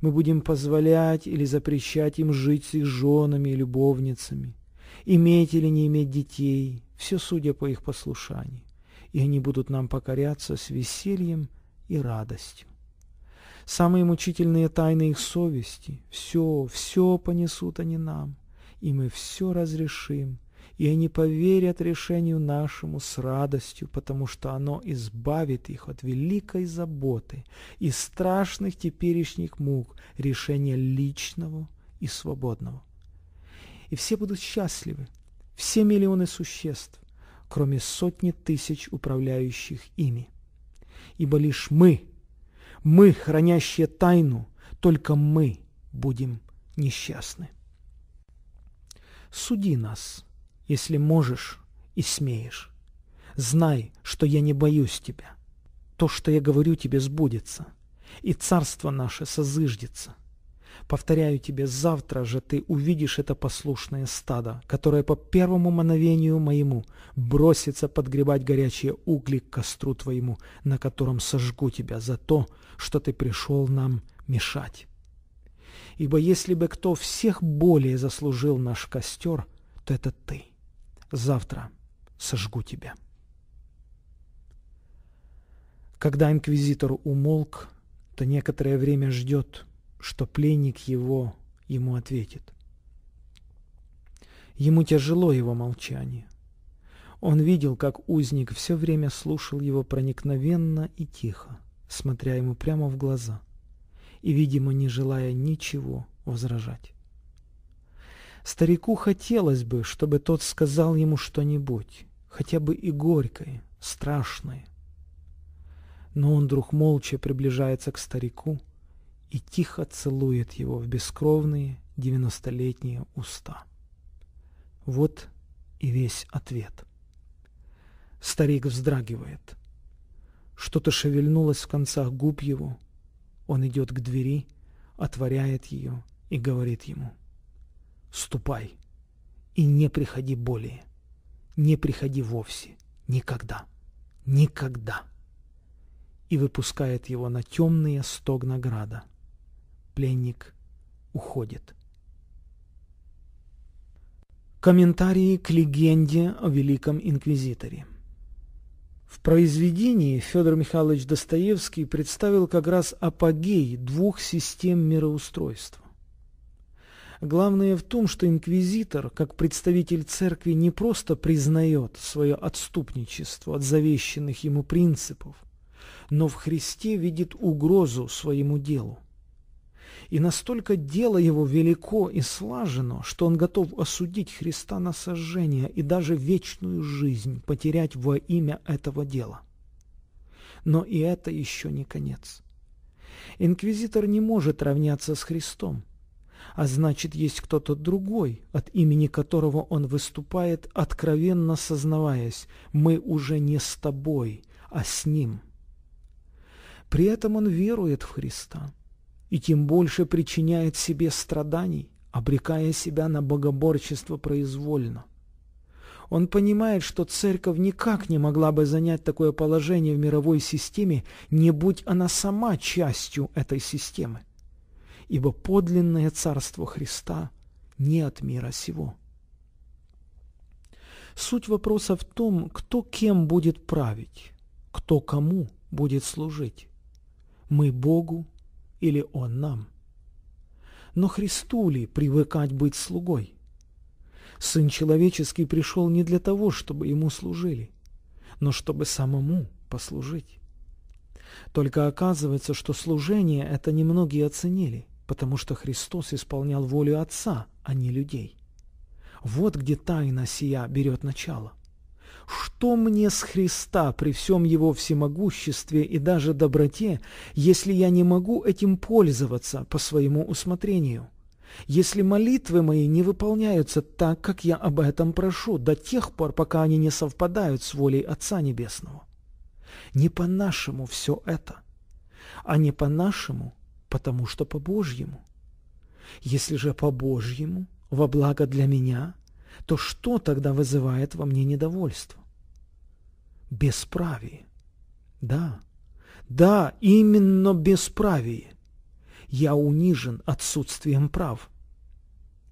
Мы будем позволять или запрещать им жить с их женами и любовницами, иметь или не иметь детей, все судя по их послушанию. И они будут нам покоряться с весельем и радостью самые мучительные тайны их совести. Все, все понесут они нам, и мы все разрешим, и они поверят решению нашему с радостью, потому что оно избавит их от великой заботы и страшных теперешних мук решения личного и свободного. И все будут счастливы, все миллионы существ, кроме сотни тысяч управляющих ими. Ибо лишь мы – мы, хранящие тайну, только мы будем несчастны. Суди нас, если можешь и смеешь. Знай, что я не боюсь тебя. То, что я говорю тебе, сбудется, и царство наше созыждется. Повторяю тебе, завтра же ты увидишь это послушное стадо, которое по первому мановению моему бросится подгребать горячие угли к костру твоему, на котором сожгу тебя за то, что ты пришел нам мешать. Ибо если бы кто всех более заслужил наш костер, то это ты. Завтра сожгу тебя. Когда инквизитор умолк, то некоторое время ждет, что пленник его ему ответит. Ему тяжело его молчание. Он видел, как узник все время слушал его проникновенно и тихо, смотря ему прямо в глаза и, видимо, не желая ничего возражать. Старику хотелось бы, чтобы тот сказал ему что-нибудь, хотя бы и горькое, страшное. Но он вдруг молча приближается к старику – и тихо целует его в бескровные девяностолетние уста. Вот и весь ответ. Старик вздрагивает. Что-то шевельнулось в концах губ его. Он идет к двери, отворяет ее и говорит ему. «Ступай и не приходи более. Не приходи вовсе. Никогда. Никогда!» И выпускает его на темные стогна града – пленник уходит. Комментарии к легенде о Великом Инквизиторе В произведении Федор Михайлович Достоевский представил как раз апогей двух систем мироустройства. Главное в том, что инквизитор, как представитель церкви, не просто признает свое отступничество от завещанных ему принципов, но в Христе видит угрозу своему делу и настолько дело его велико и слажено, что он готов осудить Христа на сожжение и даже вечную жизнь потерять во имя этого дела. Но и это еще не конец. Инквизитор не может равняться с Христом, а значит, есть кто-то другой, от имени которого он выступает, откровенно сознаваясь, «Мы уже не с тобой, а с ним». При этом он верует в Христа – и тем больше причиняет себе страданий, обрекая себя на богоборчество произвольно. Он понимает, что церковь никак не могла бы занять такое положение в мировой системе, не будь она сама частью этой системы. Ибо подлинное царство Христа не от мира сего. Суть вопроса в том, кто кем будет править, кто кому будет служить. Мы Богу, или Он нам. Но Христу ли привыкать быть слугой? Сын человеческий пришел не для того, чтобы ему служили, но чтобы самому послужить. Только оказывается, что служение это немногие оценили, потому что Христос исполнял волю Отца, а не людей. Вот где тайна сия берет начало – что мне с Христа при всем его всемогуществе и даже доброте, если я не могу этим пользоваться по своему усмотрению? Если молитвы мои не выполняются так, как я об этом прошу, до тех пор, пока они не совпадают с волей Отца Небесного. Не по-нашему все это, а не по-нашему, потому что по-божьему. Если же по-божьему, во благо для меня – то что тогда вызывает во мне недовольство? Бесправие. Да, да, именно бесправие. Я унижен отсутствием прав.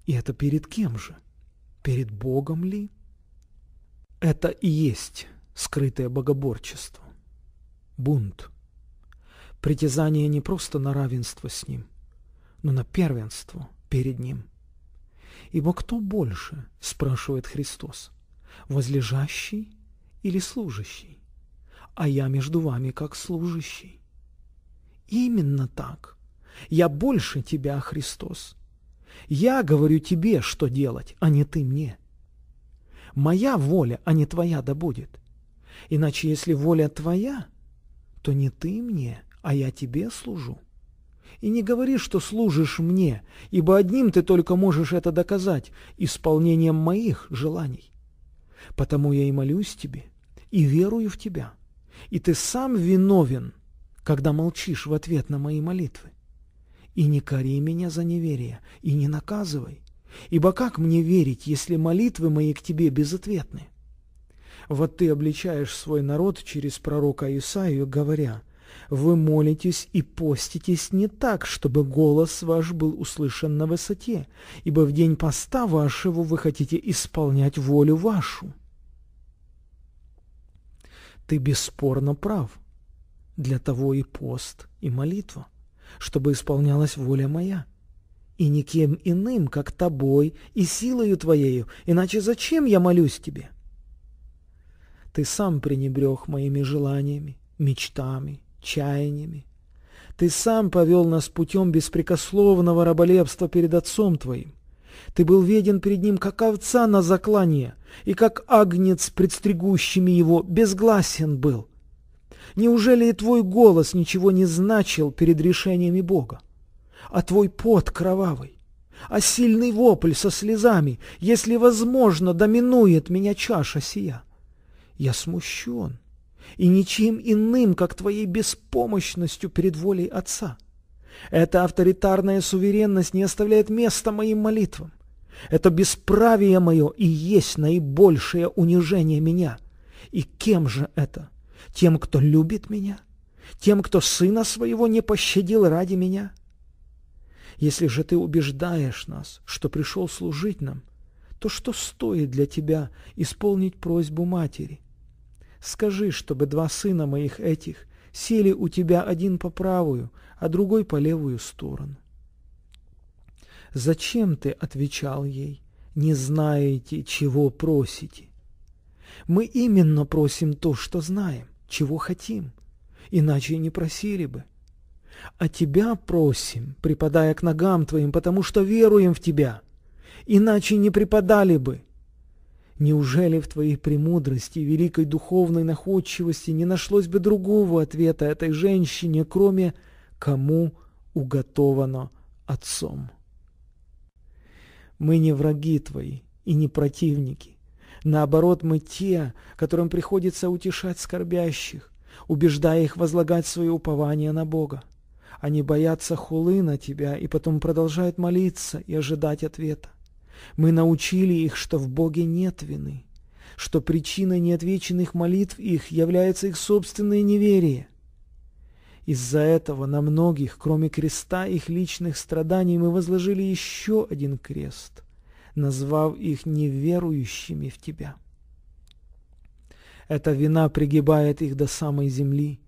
И это перед кем же? Перед Богом ли? Это и есть скрытое богоборчество. Бунт. Притязание не просто на равенство с ним, но на первенство перед ним – Ибо кто больше, спрашивает Христос, возлежащий или служащий? А я между вами как служащий. Именно так. Я больше тебя, Христос. Я говорю тебе, что делать, а не ты мне. Моя воля, а не твоя да будет. Иначе, если воля твоя, то не ты мне, а я тебе служу. И не говори, что служишь мне, ибо одним ты только можешь это доказать, исполнением моих желаний. Потому я и молюсь тебе, и верую в тебя. И ты сам виновен, когда молчишь в ответ на мои молитвы. И не кори меня за неверие, и не наказывай, ибо как мне верить, если молитвы мои к тебе безответны? Вот ты обличаешь свой народ через пророка Исаию, говоря – вы молитесь и поститесь не так, чтобы голос ваш был услышан на высоте, ибо в день поста вашего вы хотите исполнять волю вашу. Ты бесспорно прав. Для того и пост, и молитва, чтобы исполнялась воля моя» и никем иным, как тобой и силою твоею, иначе зачем я молюсь тебе? Ты сам пренебрег моими желаниями, мечтами чаяниями. Ты сам повел нас путем беспрекословного раболепства перед отцом твоим. Ты был веден перед ним, как овца на заклание, и как агнец, предстригущими его, безгласен был. Неужели и твой голос ничего не значил перед решениями Бога? А твой пот кровавый, а сильный вопль со слезами, если возможно, доминует меня чаша сия. Я смущен, и ничем иным, как твоей беспомощностью перед волей Отца. Эта авторитарная суверенность не оставляет места моим молитвам. Это бесправие мое и есть наибольшее унижение меня. И кем же это? Тем, кто любит меня? Тем, кто сына своего не пощадил ради меня? Если же ты убеждаешь нас, что пришел служить нам, то что стоит для тебя исполнить просьбу матери? Скажи, чтобы два сына моих этих сели у тебя один по правую, а другой по левую сторону. «Зачем ты?» — отвечал ей. «Не знаете, чего просите». Мы именно просим то, что знаем, чего хотим, иначе не просили бы. А тебя просим, припадая к ногам твоим, потому что веруем в тебя, иначе не преподали бы. Неужели в твоей премудрости и великой духовной находчивости не нашлось бы другого ответа этой женщине, кроме «кому уготовано отцом»? Мы не враги твои и не противники. Наоборот, мы те, которым приходится утешать скорбящих, убеждая их возлагать свои упования на Бога. Они боятся хулы на тебя и потом продолжают молиться и ожидать ответа. Мы научили их, что в Боге нет вины, что причина неотвеченных молитв их является их собственное неверие. Из-за этого на многих, кроме креста их личных страданий, мы возложили еще один крест, назвав их неверующими в Тебя. Эта вина пригибает их до самой земли,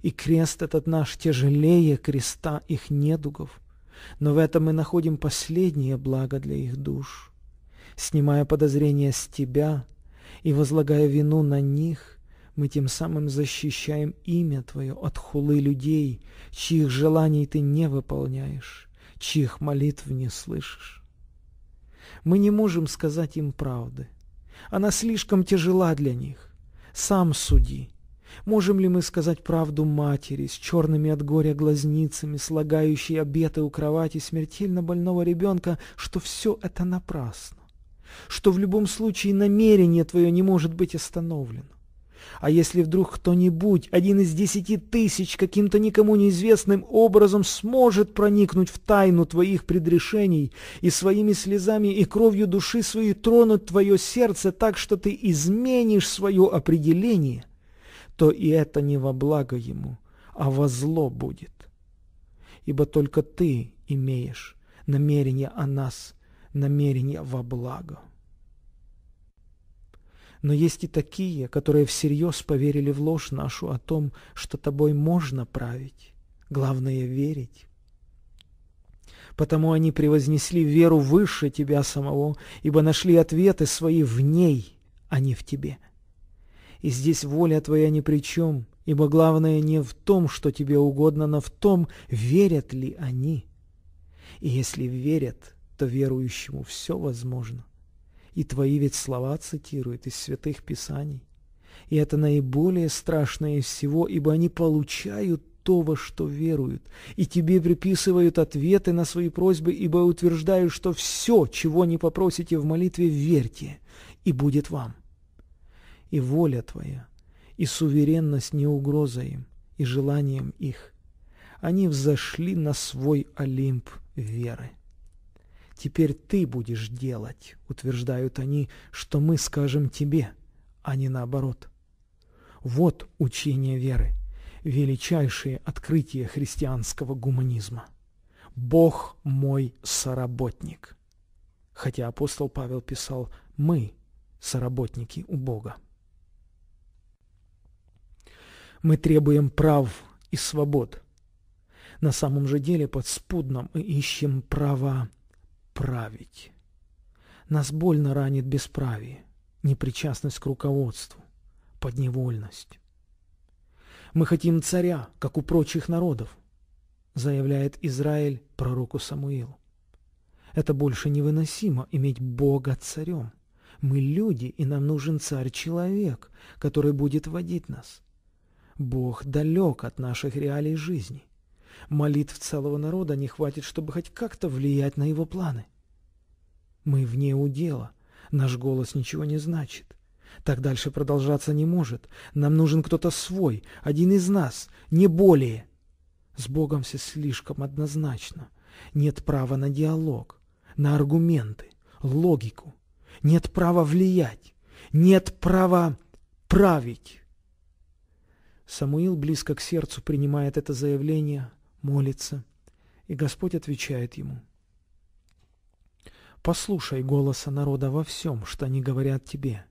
и крест этот наш тяжелее креста их недугов но в этом мы находим последнее благо для их душ. Снимая подозрения с тебя и возлагая вину на них, мы тем самым защищаем имя Твое от хулы людей, чьих желаний Ты не выполняешь, чьих молитв не слышишь. Мы не можем сказать им правды. Она слишком тяжела для них. Сам суди, Можем ли мы сказать правду матери с черными от горя глазницами, слагающей обеты у кровати смертельно больного ребенка, что все это напрасно? Что в любом случае намерение твое не может быть остановлено? А если вдруг кто-нибудь, один из десяти тысяч, каким-то никому неизвестным образом сможет проникнуть в тайну твоих предрешений и своими слезами и кровью души своей тронуть твое сердце так, что ты изменишь свое определение – то и это не во благо ему, а во зло будет. Ибо только ты имеешь намерение о нас, намерение во благо. Но есть и такие, которые всерьез поверили в ложь нашу о том, что тобой можно править. Главное — верить. Потому они превознесли веру выше тебя самого, ибо нашли ответы свои в ней, а не в тебе. — и здесь воля твоя ни при чем, ибо главное не в том, что тебе угодно, но в том, верят ли они. И если верят, то верующему все возможно. И твои ведь слова цитируют из святых писаний. И это наиболее страшное из всего, ибо они получают то, во что веруют, и тебе приписывают ответы на свои просьбы, ибо утверждают, что все, чего не попросите в молитве, верьте, и будет вам и воля Твоя, и суверенность не угроза им, и желанием их. Они взошли на свой Олимп веры. Теперь Ты будешь делать, утверждают они, что мы скажем Тебе, а не наоборот. Вот учение веры, величайшее открытие христианского гуманизма. Бог мой соработник. Хотя апостол Павел писал «Мы, соработники у Бога». Мы требуем прав и свобод. На самом же деле под спудном мы ищем права править. Нас больно ранит бесправие, непричастность к руководству, подневольность. Мы хотим царя, как у прочих народов, заявляет Израиль пророку Самуилу. Это больше невыносимо иметь Бога царем. Мы люди, и нам нужен царь-человек, который будет водить нас. Бог далек от наших реалий жизни. Молитв целого народа не хватит, чтобы хоть как-то влиять на его планы. Мы вне удела. Наш голос ничего не значит. Так дальше продолжаться не может. Нам нужен кто-то свой, один из нас, не более. С Богом все слишком однозначно. Нет права на диалог, на аргументы, логику. Нет права влиять. Нет права править. Самуил близко к сердцу принимает это заявление, молится, и Господь отвечает ему. «Послушай голоса народа во всем, что они говорят тебе,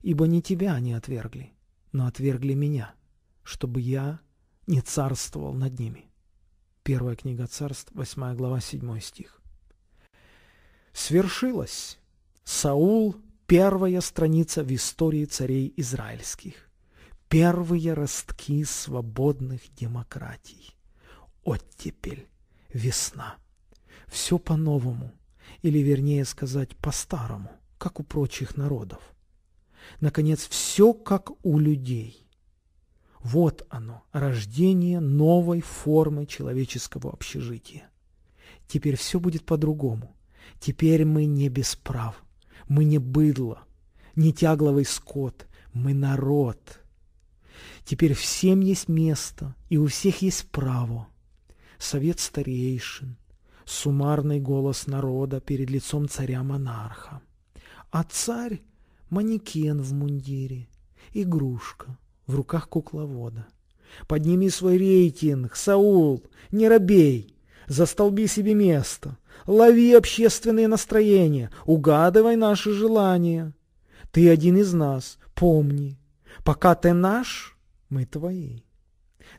ибо не тебя они отвергли, но отвергли меня, чтобы я не царствовал над ними». Первая книга царств, 8 глава, 7 стих. Свершилось! Саул – первая страница в истории царей израильских первые ростки свободных демократий. Оттепель, весна. Все по-новому, или вернее сказать по-старому, как у прочих народов. Наконец, все как у людей. Вот оно, рождение новой формы человеческого общежития. Теперь все будет по-другому. Теперь мы не без прав, мы не быдло, не тягловый скот, мы народ – Теперь всем есть место, и у всех есть право. Совет старейшин, суммарный голос народа перед лицом царя-монарха. А царь — манекен в мундире, игрушка в руках кукловода. Подними свой рейтинг, Саул, не робей, застолби себе место, лови общественные настроения, угадывай наши желания. Ты один из нас, помни, пока ты наш — мы твои.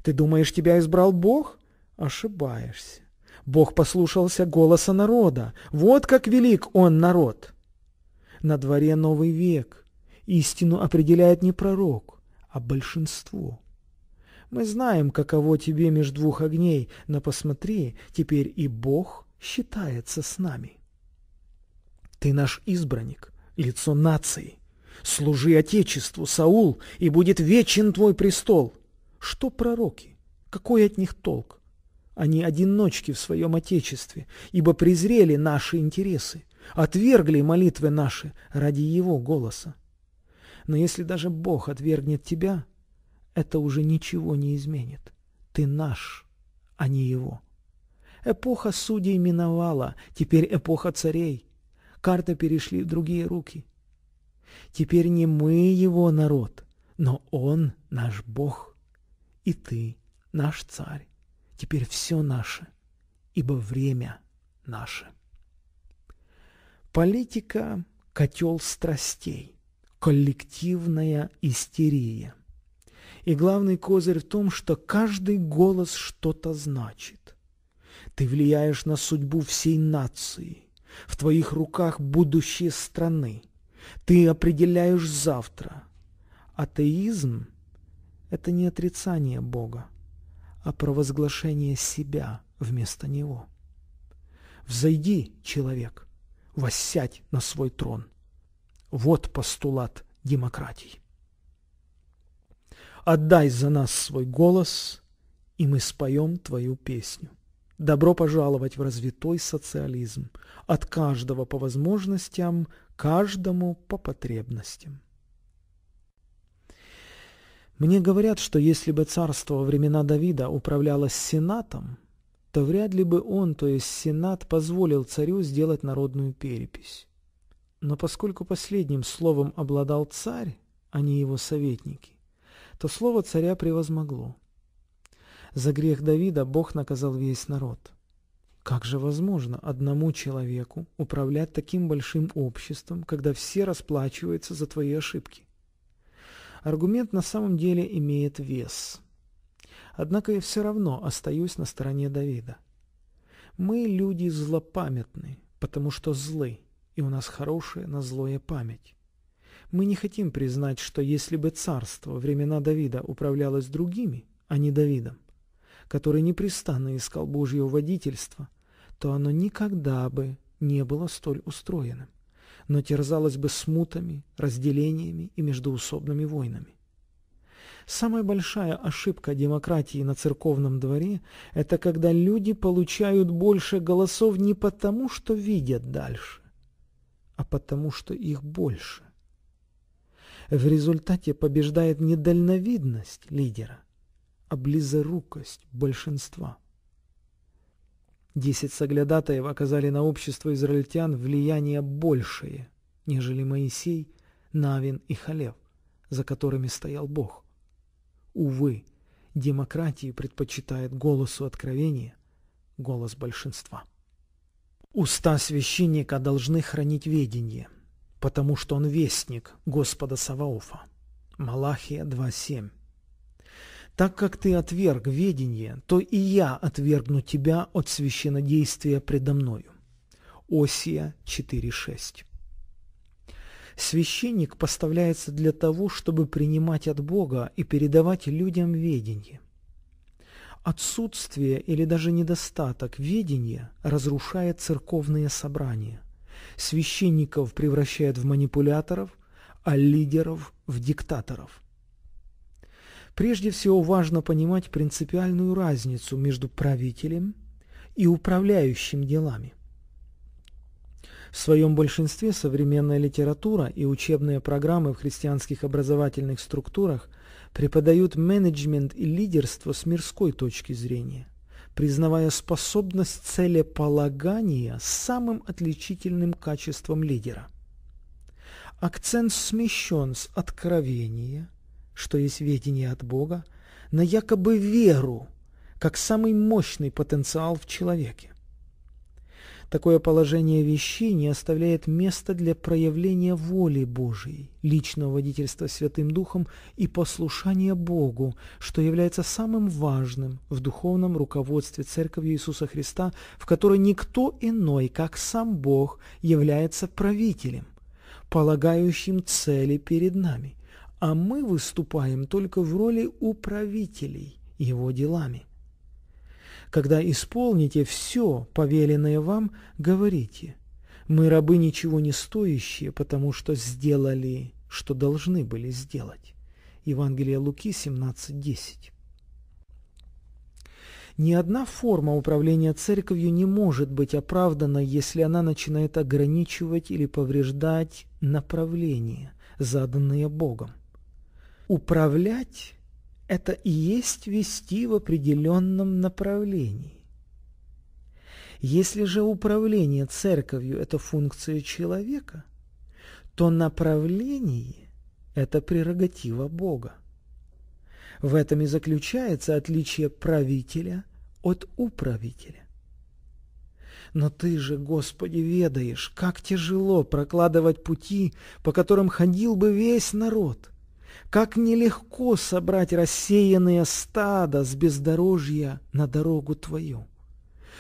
Ты думаешь, тебя избрал Бог? Ошибаешься. Бог послушался голоса народа. Вот как велик он народ. На дворе новый век. Истину определяет не пророк, а большинство. Мы знаем, каково тебе меж двух огней, но посмотри, теперь и Бог считается с нами. Ты наш избранник, лицо нации. «Служи Отечеству, Саул, и будет вечен твой престол!» Что пророки? Какой от них толк? Они одиночки в своем Отечестве, ибо презрели наши интересы, отвергли молитвы наши ради его голоса. Но если даже Бог отвергнет тебя, это уже ничего не изменит. Ты наш, а не его. Эпоха судей миновала, теперь эпоха царей. Карты перешли в другие руки. Теперь не мы его народ, но он наш Бог. И ты наш царь. Теперь все наше, ибо время наше. Политика – котел страстей, коллективная истерия. И главный козырь в том, что каждый голос что-то значит. Ты влияешь на судьбу всей нации. В твоих руках будущее страны. Ты определяешь завтра. Атеизм — это не отрицание Бога, а провозглашение себя вместо Него. Взойди, человек, воссядь на свой трон. Вот постулат демократии. Отдай за нас свой голос, и мы споем твою песню. Добро пожаловать в развитой социализм. От каждого по возможностям, каждому по потребностям. Мне говорят, что если бы царство во времена Давида управлялось сенатом, то вряд ли бы он, то есть сенат, позволил царю сделать народную перепись. Но поскольку последним словом обладал царь, а не его советники, то слово царя превозмогло. За грех Давида Бог наказал весь народ – как же возможно одному человеку управлять таким большим обществом, когда все расплачиваются за твои ошибки? Аргумент на самом деле имеет вес. Однако я все равно остаюсь на стороне Давида. Мы люди злопамятны, потому что злы, и у нас хорошая на злое память. Мы не хотим признать, что если бы царство времена Давида управлялось другими, а не Давидом, который непрестанно искал Божьего водительства, то оно никогда бы не было столь устроенным, но терзалось бы смутами, разделениями и междоусобными войнами. Самая большая ошибка демократии на церковном дворе – это когда люди получают больше голосов не потому, что видят дальше, а потому, что их больше. В результате побеждает недальновидность лидера, а близорукость большинства – Десять соглядатаев оказали на общество израильтян влияние большее, нежели Моисей, Навин и Халев, за которыми стоял Бог. Увы, демократии предпочитает голосу откровения голос большинства. Уста священника должны хранить ведение, потому что он вестник Господа Саваофа. Малахия 2.7. Так как ты отверг ведение, то и я отвергну тебя от священодействия предо мною. Осия 4.6 Священник поставляется для того, чтобы принимать от Бога и передавать людям ведение. Отсутствие или даже недостаток ведения разрушает церковные собрания. Священников превращает в манипуляторов, а лидеров – в диктаторов – Прежде всего важно понимать принципиальную разницу между правителем и управляющим делами. В своем большинстве современная литература и учебные программы в христианских образовательных структурах преподают менеджмент и лидерство с мирской точки зрения, признавая способность целеполагания самым отличительным качеством лидера. Акцент смещен с откровения – что есть ведение от Бога, на якобы веру, как самый мощный потенциал в человеке. Такое положение вещей не оставляет места для проявления воли Божией, личного водительства Святым Духом и послушания Богу, что является самым важным в духовном руководстве Церковью Иисуса Христа, в которой никто иной, как сам Бог, является правителем, полагающим цели перед нами – а мы выступаем только в роли управителей его делами. Когда исполните все, повеленное вам, говорите, мы рабы ничего не стоящие, потому что сделали, что должны были сделать. Евангелие Луки 17.10 Ни одна форма управления церковью не может быть оправдана, если она начинает ограничивать или повреждать направление, заданное Богом. Управлять – это и есть вести в определенном направлении. Если же управление церковью – это функция человека, то направление – это прерогатива Бога. В этом и заключается отличие правителя от управителя. Но ты же, Господи, ведаешь, как тяжело прокладывать пути, по которым ходил бы весь народ – как нелегко собрать рассеянные стада с бездорожья на дорогу твою!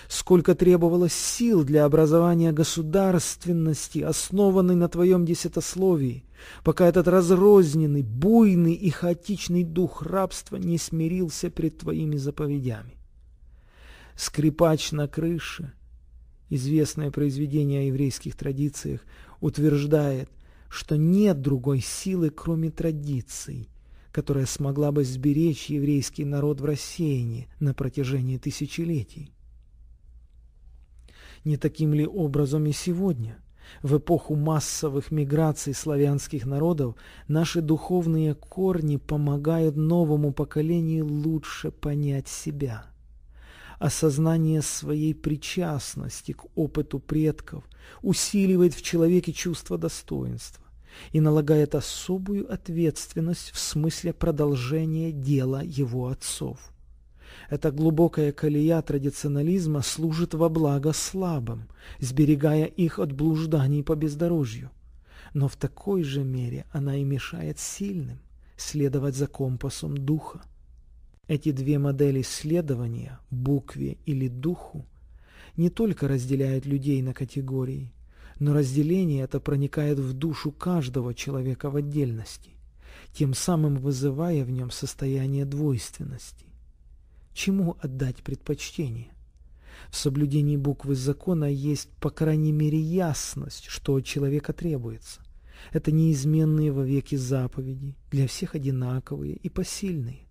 Сколько требовалось сил для образования государственности, основанной на твоем десятословии, пока этот разрозненный, буйный и хаотичный дух рабства не смирился пред твоими заповедями! «Скрипач на крыше», известное произведение о еврейских традициях, утверждает, что нет другой силы, кроме традиций, которая смогла бы сберечь еврейский народ в рассеянии на протяжении тысячелетий. Не таким ли образом и сегодня – в эпоху массовых миграций славянских народов наши духовные корни помогают новому поколению лучше понять себя. Осознание своей причастности к опыту предков усиливает в человеке чувство достоинства и налагает особую ответственность в смысле продолжения дела его отцов. Эта глубокая колея традиционализма служит во благо слабым, сберегая их от блужданий по бездорожью. Но в такой же мере она и мешает сильным следовать за компасом духа. Эти две модели следования, букве или духу, не только разделяют людей на категории, но разделение это проникает в душу каждого человека в отдельности, тем самым вызывая в нем состояние двойственности. Чему отдать предпочтение? В соблюдении буквы закона есть, по крайней мере, ясность, что от человека требуется. Это неизменные во веки заповеди, для всех одинаковые и посильные.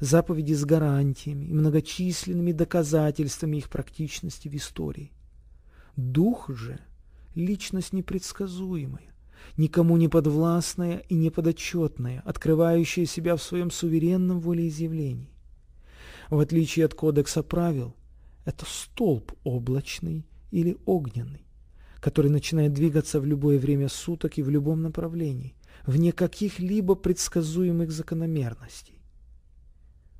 Заповеди с гарантиями и многочисленными доказательствами их практичности в истории. Дух же – личность непредсказуемая, никому не подвластная и неподотчетная, открывающая себя в своем суверенном волеизъявлении. В отличие от кодекса правил, это столб облачный или огненный, который начинает двигаться в любое время суток и в любом направлении, вне каких-либо предсказуемых закономерностей.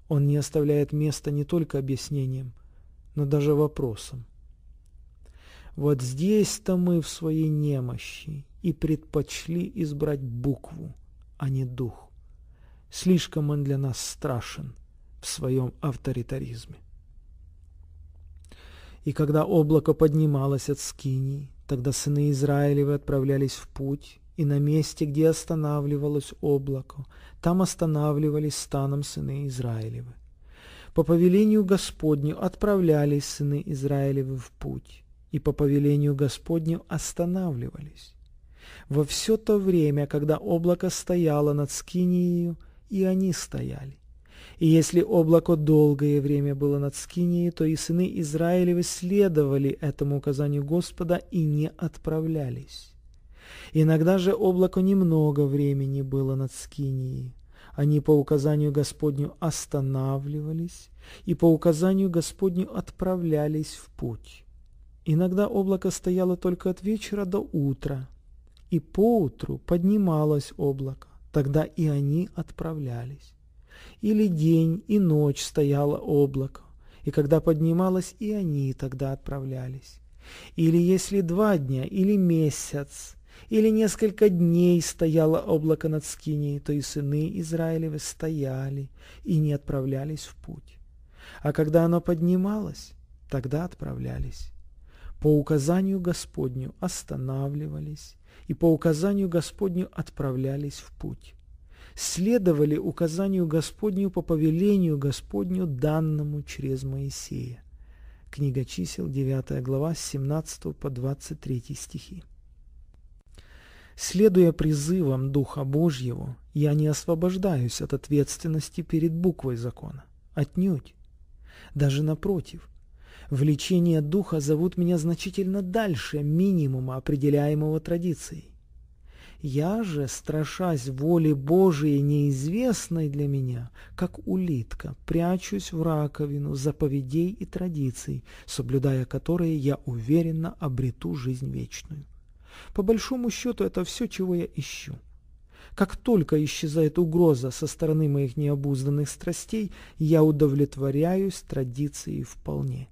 Он не оставляет места не только объяснениям, но даже вопросам – вот здесь-то мы в своей немощи и предпочли избрать букву, а не дух. Слишком он для нас страшен в своем авторитаризме. И когда облако поднималось от скинии, тогда сыны Израилевы отправлялись в путь, и на месте, где останавливалось облако, там останавливались станом сыны Израилевы. По повелению Господню отправлялись сыны Израилевы в путь, и по повелению Господню останавливались. Во все то время, когда облако стояло над Скинией, и они стояли. И если облако долгое время было над Скинией, то и сыны Израилевы следовали этому указанию Господа и не отправлялись. Иногда же облако немного времени было над Скинией. Они по указанию Господню останавливались и по указанию Господню отправлялись в путь. Иногда облако стояло только от вечера до утра, и поутру поднималось облако, тогда и они отправлялись. Или день и ночь стояло облако, и когда поднималось, и они тогда отправлялись. Или если два дня, или месяц, или несколько дней стояло облако над Скинией, то и сыны Израилевы стояли и не отправлялись в путь. А когда оно поднималось, тогда отправлялись по указанию Господню останавливались и по указанию Господню отправлялись в путь. Следовали указанию Господню по повелению Господню, данному через Моисея. Книга чисел, 9 глава, с 17 по 23 стихи. Следуя призывам Духа Божьего, я не освобождаюсь от ответственности перед буквой закона. Отнюдь. Даже напротив – Влечение духа зовут меня значительно дальше минимума, определяемого традицией. Я же, страшась воли Божией, неизвестной для меня, как улитка, прячусь в раковину заповедей и традиций, соблюдая которые я уверенно обрету жизнь вечную. По большому счету это все, чего я ищу. Как только исчезает угроза со стороны моих необузданных страстей, я удовлетворяюсь традицией вполне.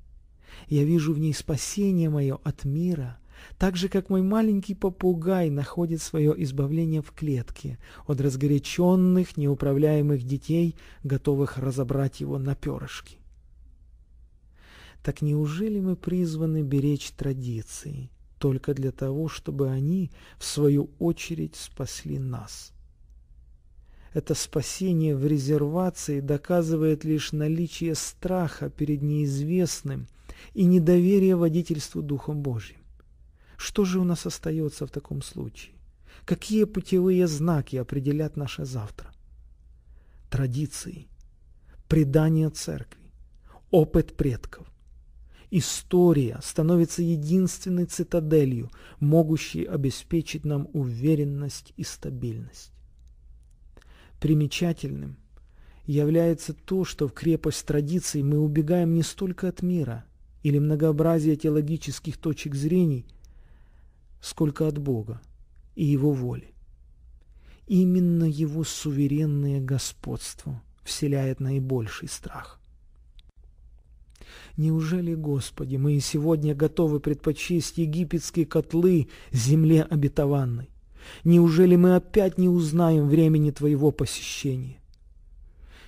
Я вижу в ней спасение мое от мира, так же, как мой маленький попугай находит свое избавление в клетке от разгоряченных, неуправляемых детей, готовых разобрать его на перышки. Так неужели мы призваны беречь традиции только для того, чтобы они, в свою очередь, спасли нас? Это спасение в резервации доказывает лишь наличие страха перед неизвестным – и недоверие водительству Духом Божьим. Что же у нас остается в таком случае? Какие путевые знаки определят наше завтра? Традиции, предание церкви, опыт предков. История становится единственной цитаделью, могущей обеспечить нам уверенность и стабильность. Примечательным является то, что в крепость традиций мы убегаем не столько от мира – или многообразие теологических точек зрений, сколько от Бога и Его воли. Именно Его суверенное господство вселяет наибольший страх. Неужели, Господи, мы и сегодня готовы предпочесть египетские котлы земле обетованной? Неужели мы опять не узнаем времени Твоего посещения?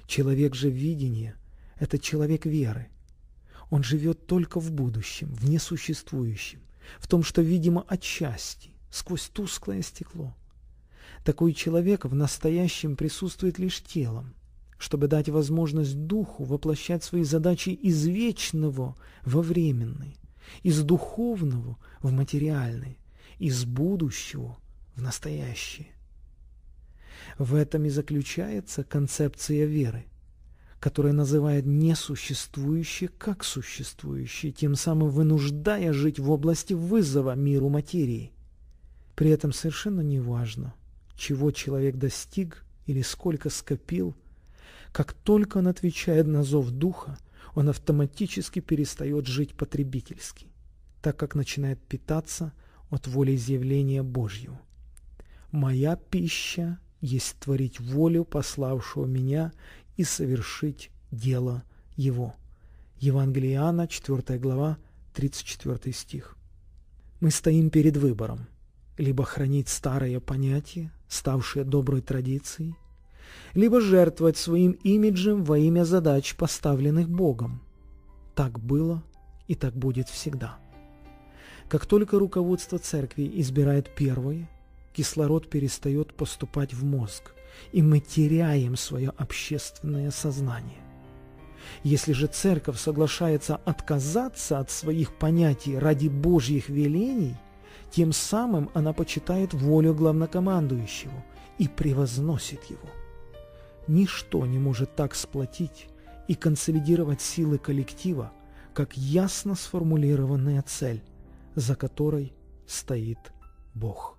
Человек же видения – это человек веры – он живет только в будущем, в несуществующем, в том, что видимо отчасти, сквозь тусклое стекло. Такой человек в настоящем присутствует лишь телом, чтобы дать возможность духу воплощать свои задачи из вечного во временный, из духовного в материальный, из будущего в настоящее. В этом и заключается концепция веры – который называет несуществующее как существующее, тем самым вынуждая жить в области вызова миру материи. При этом совершенно не важно, чего человек достиг или сколько скопил, как только он отвечает на зов духа, он автоматически перестает жить потребительски, так как начинает питаться от воли волеизъявления Божьего. «Моя пища есть творить волю пославшего меня и совершить дело его. Евангелие Иоанна, 4 глава, 34 стих. Мы стоим перед выбором. Либо хранить старое понятие, ставшее доброй традицией, либо жертвовать своим имиджем во имя задач, поставленных Богом. Так было и так будет всегда. Как только руководство церкви избирает первое, кислород перестает поступать в мозг и мы теряем свое общественное сознание. Если же церковь соглашается отказаться от своих понятий ради Божьих велений, тем самым она почитает волю главнокомандующего и превозносит его. Ничто не может так сплотить и консолидировать силы коллектива, как ясно сформулированная цель, за которой стоит Бог.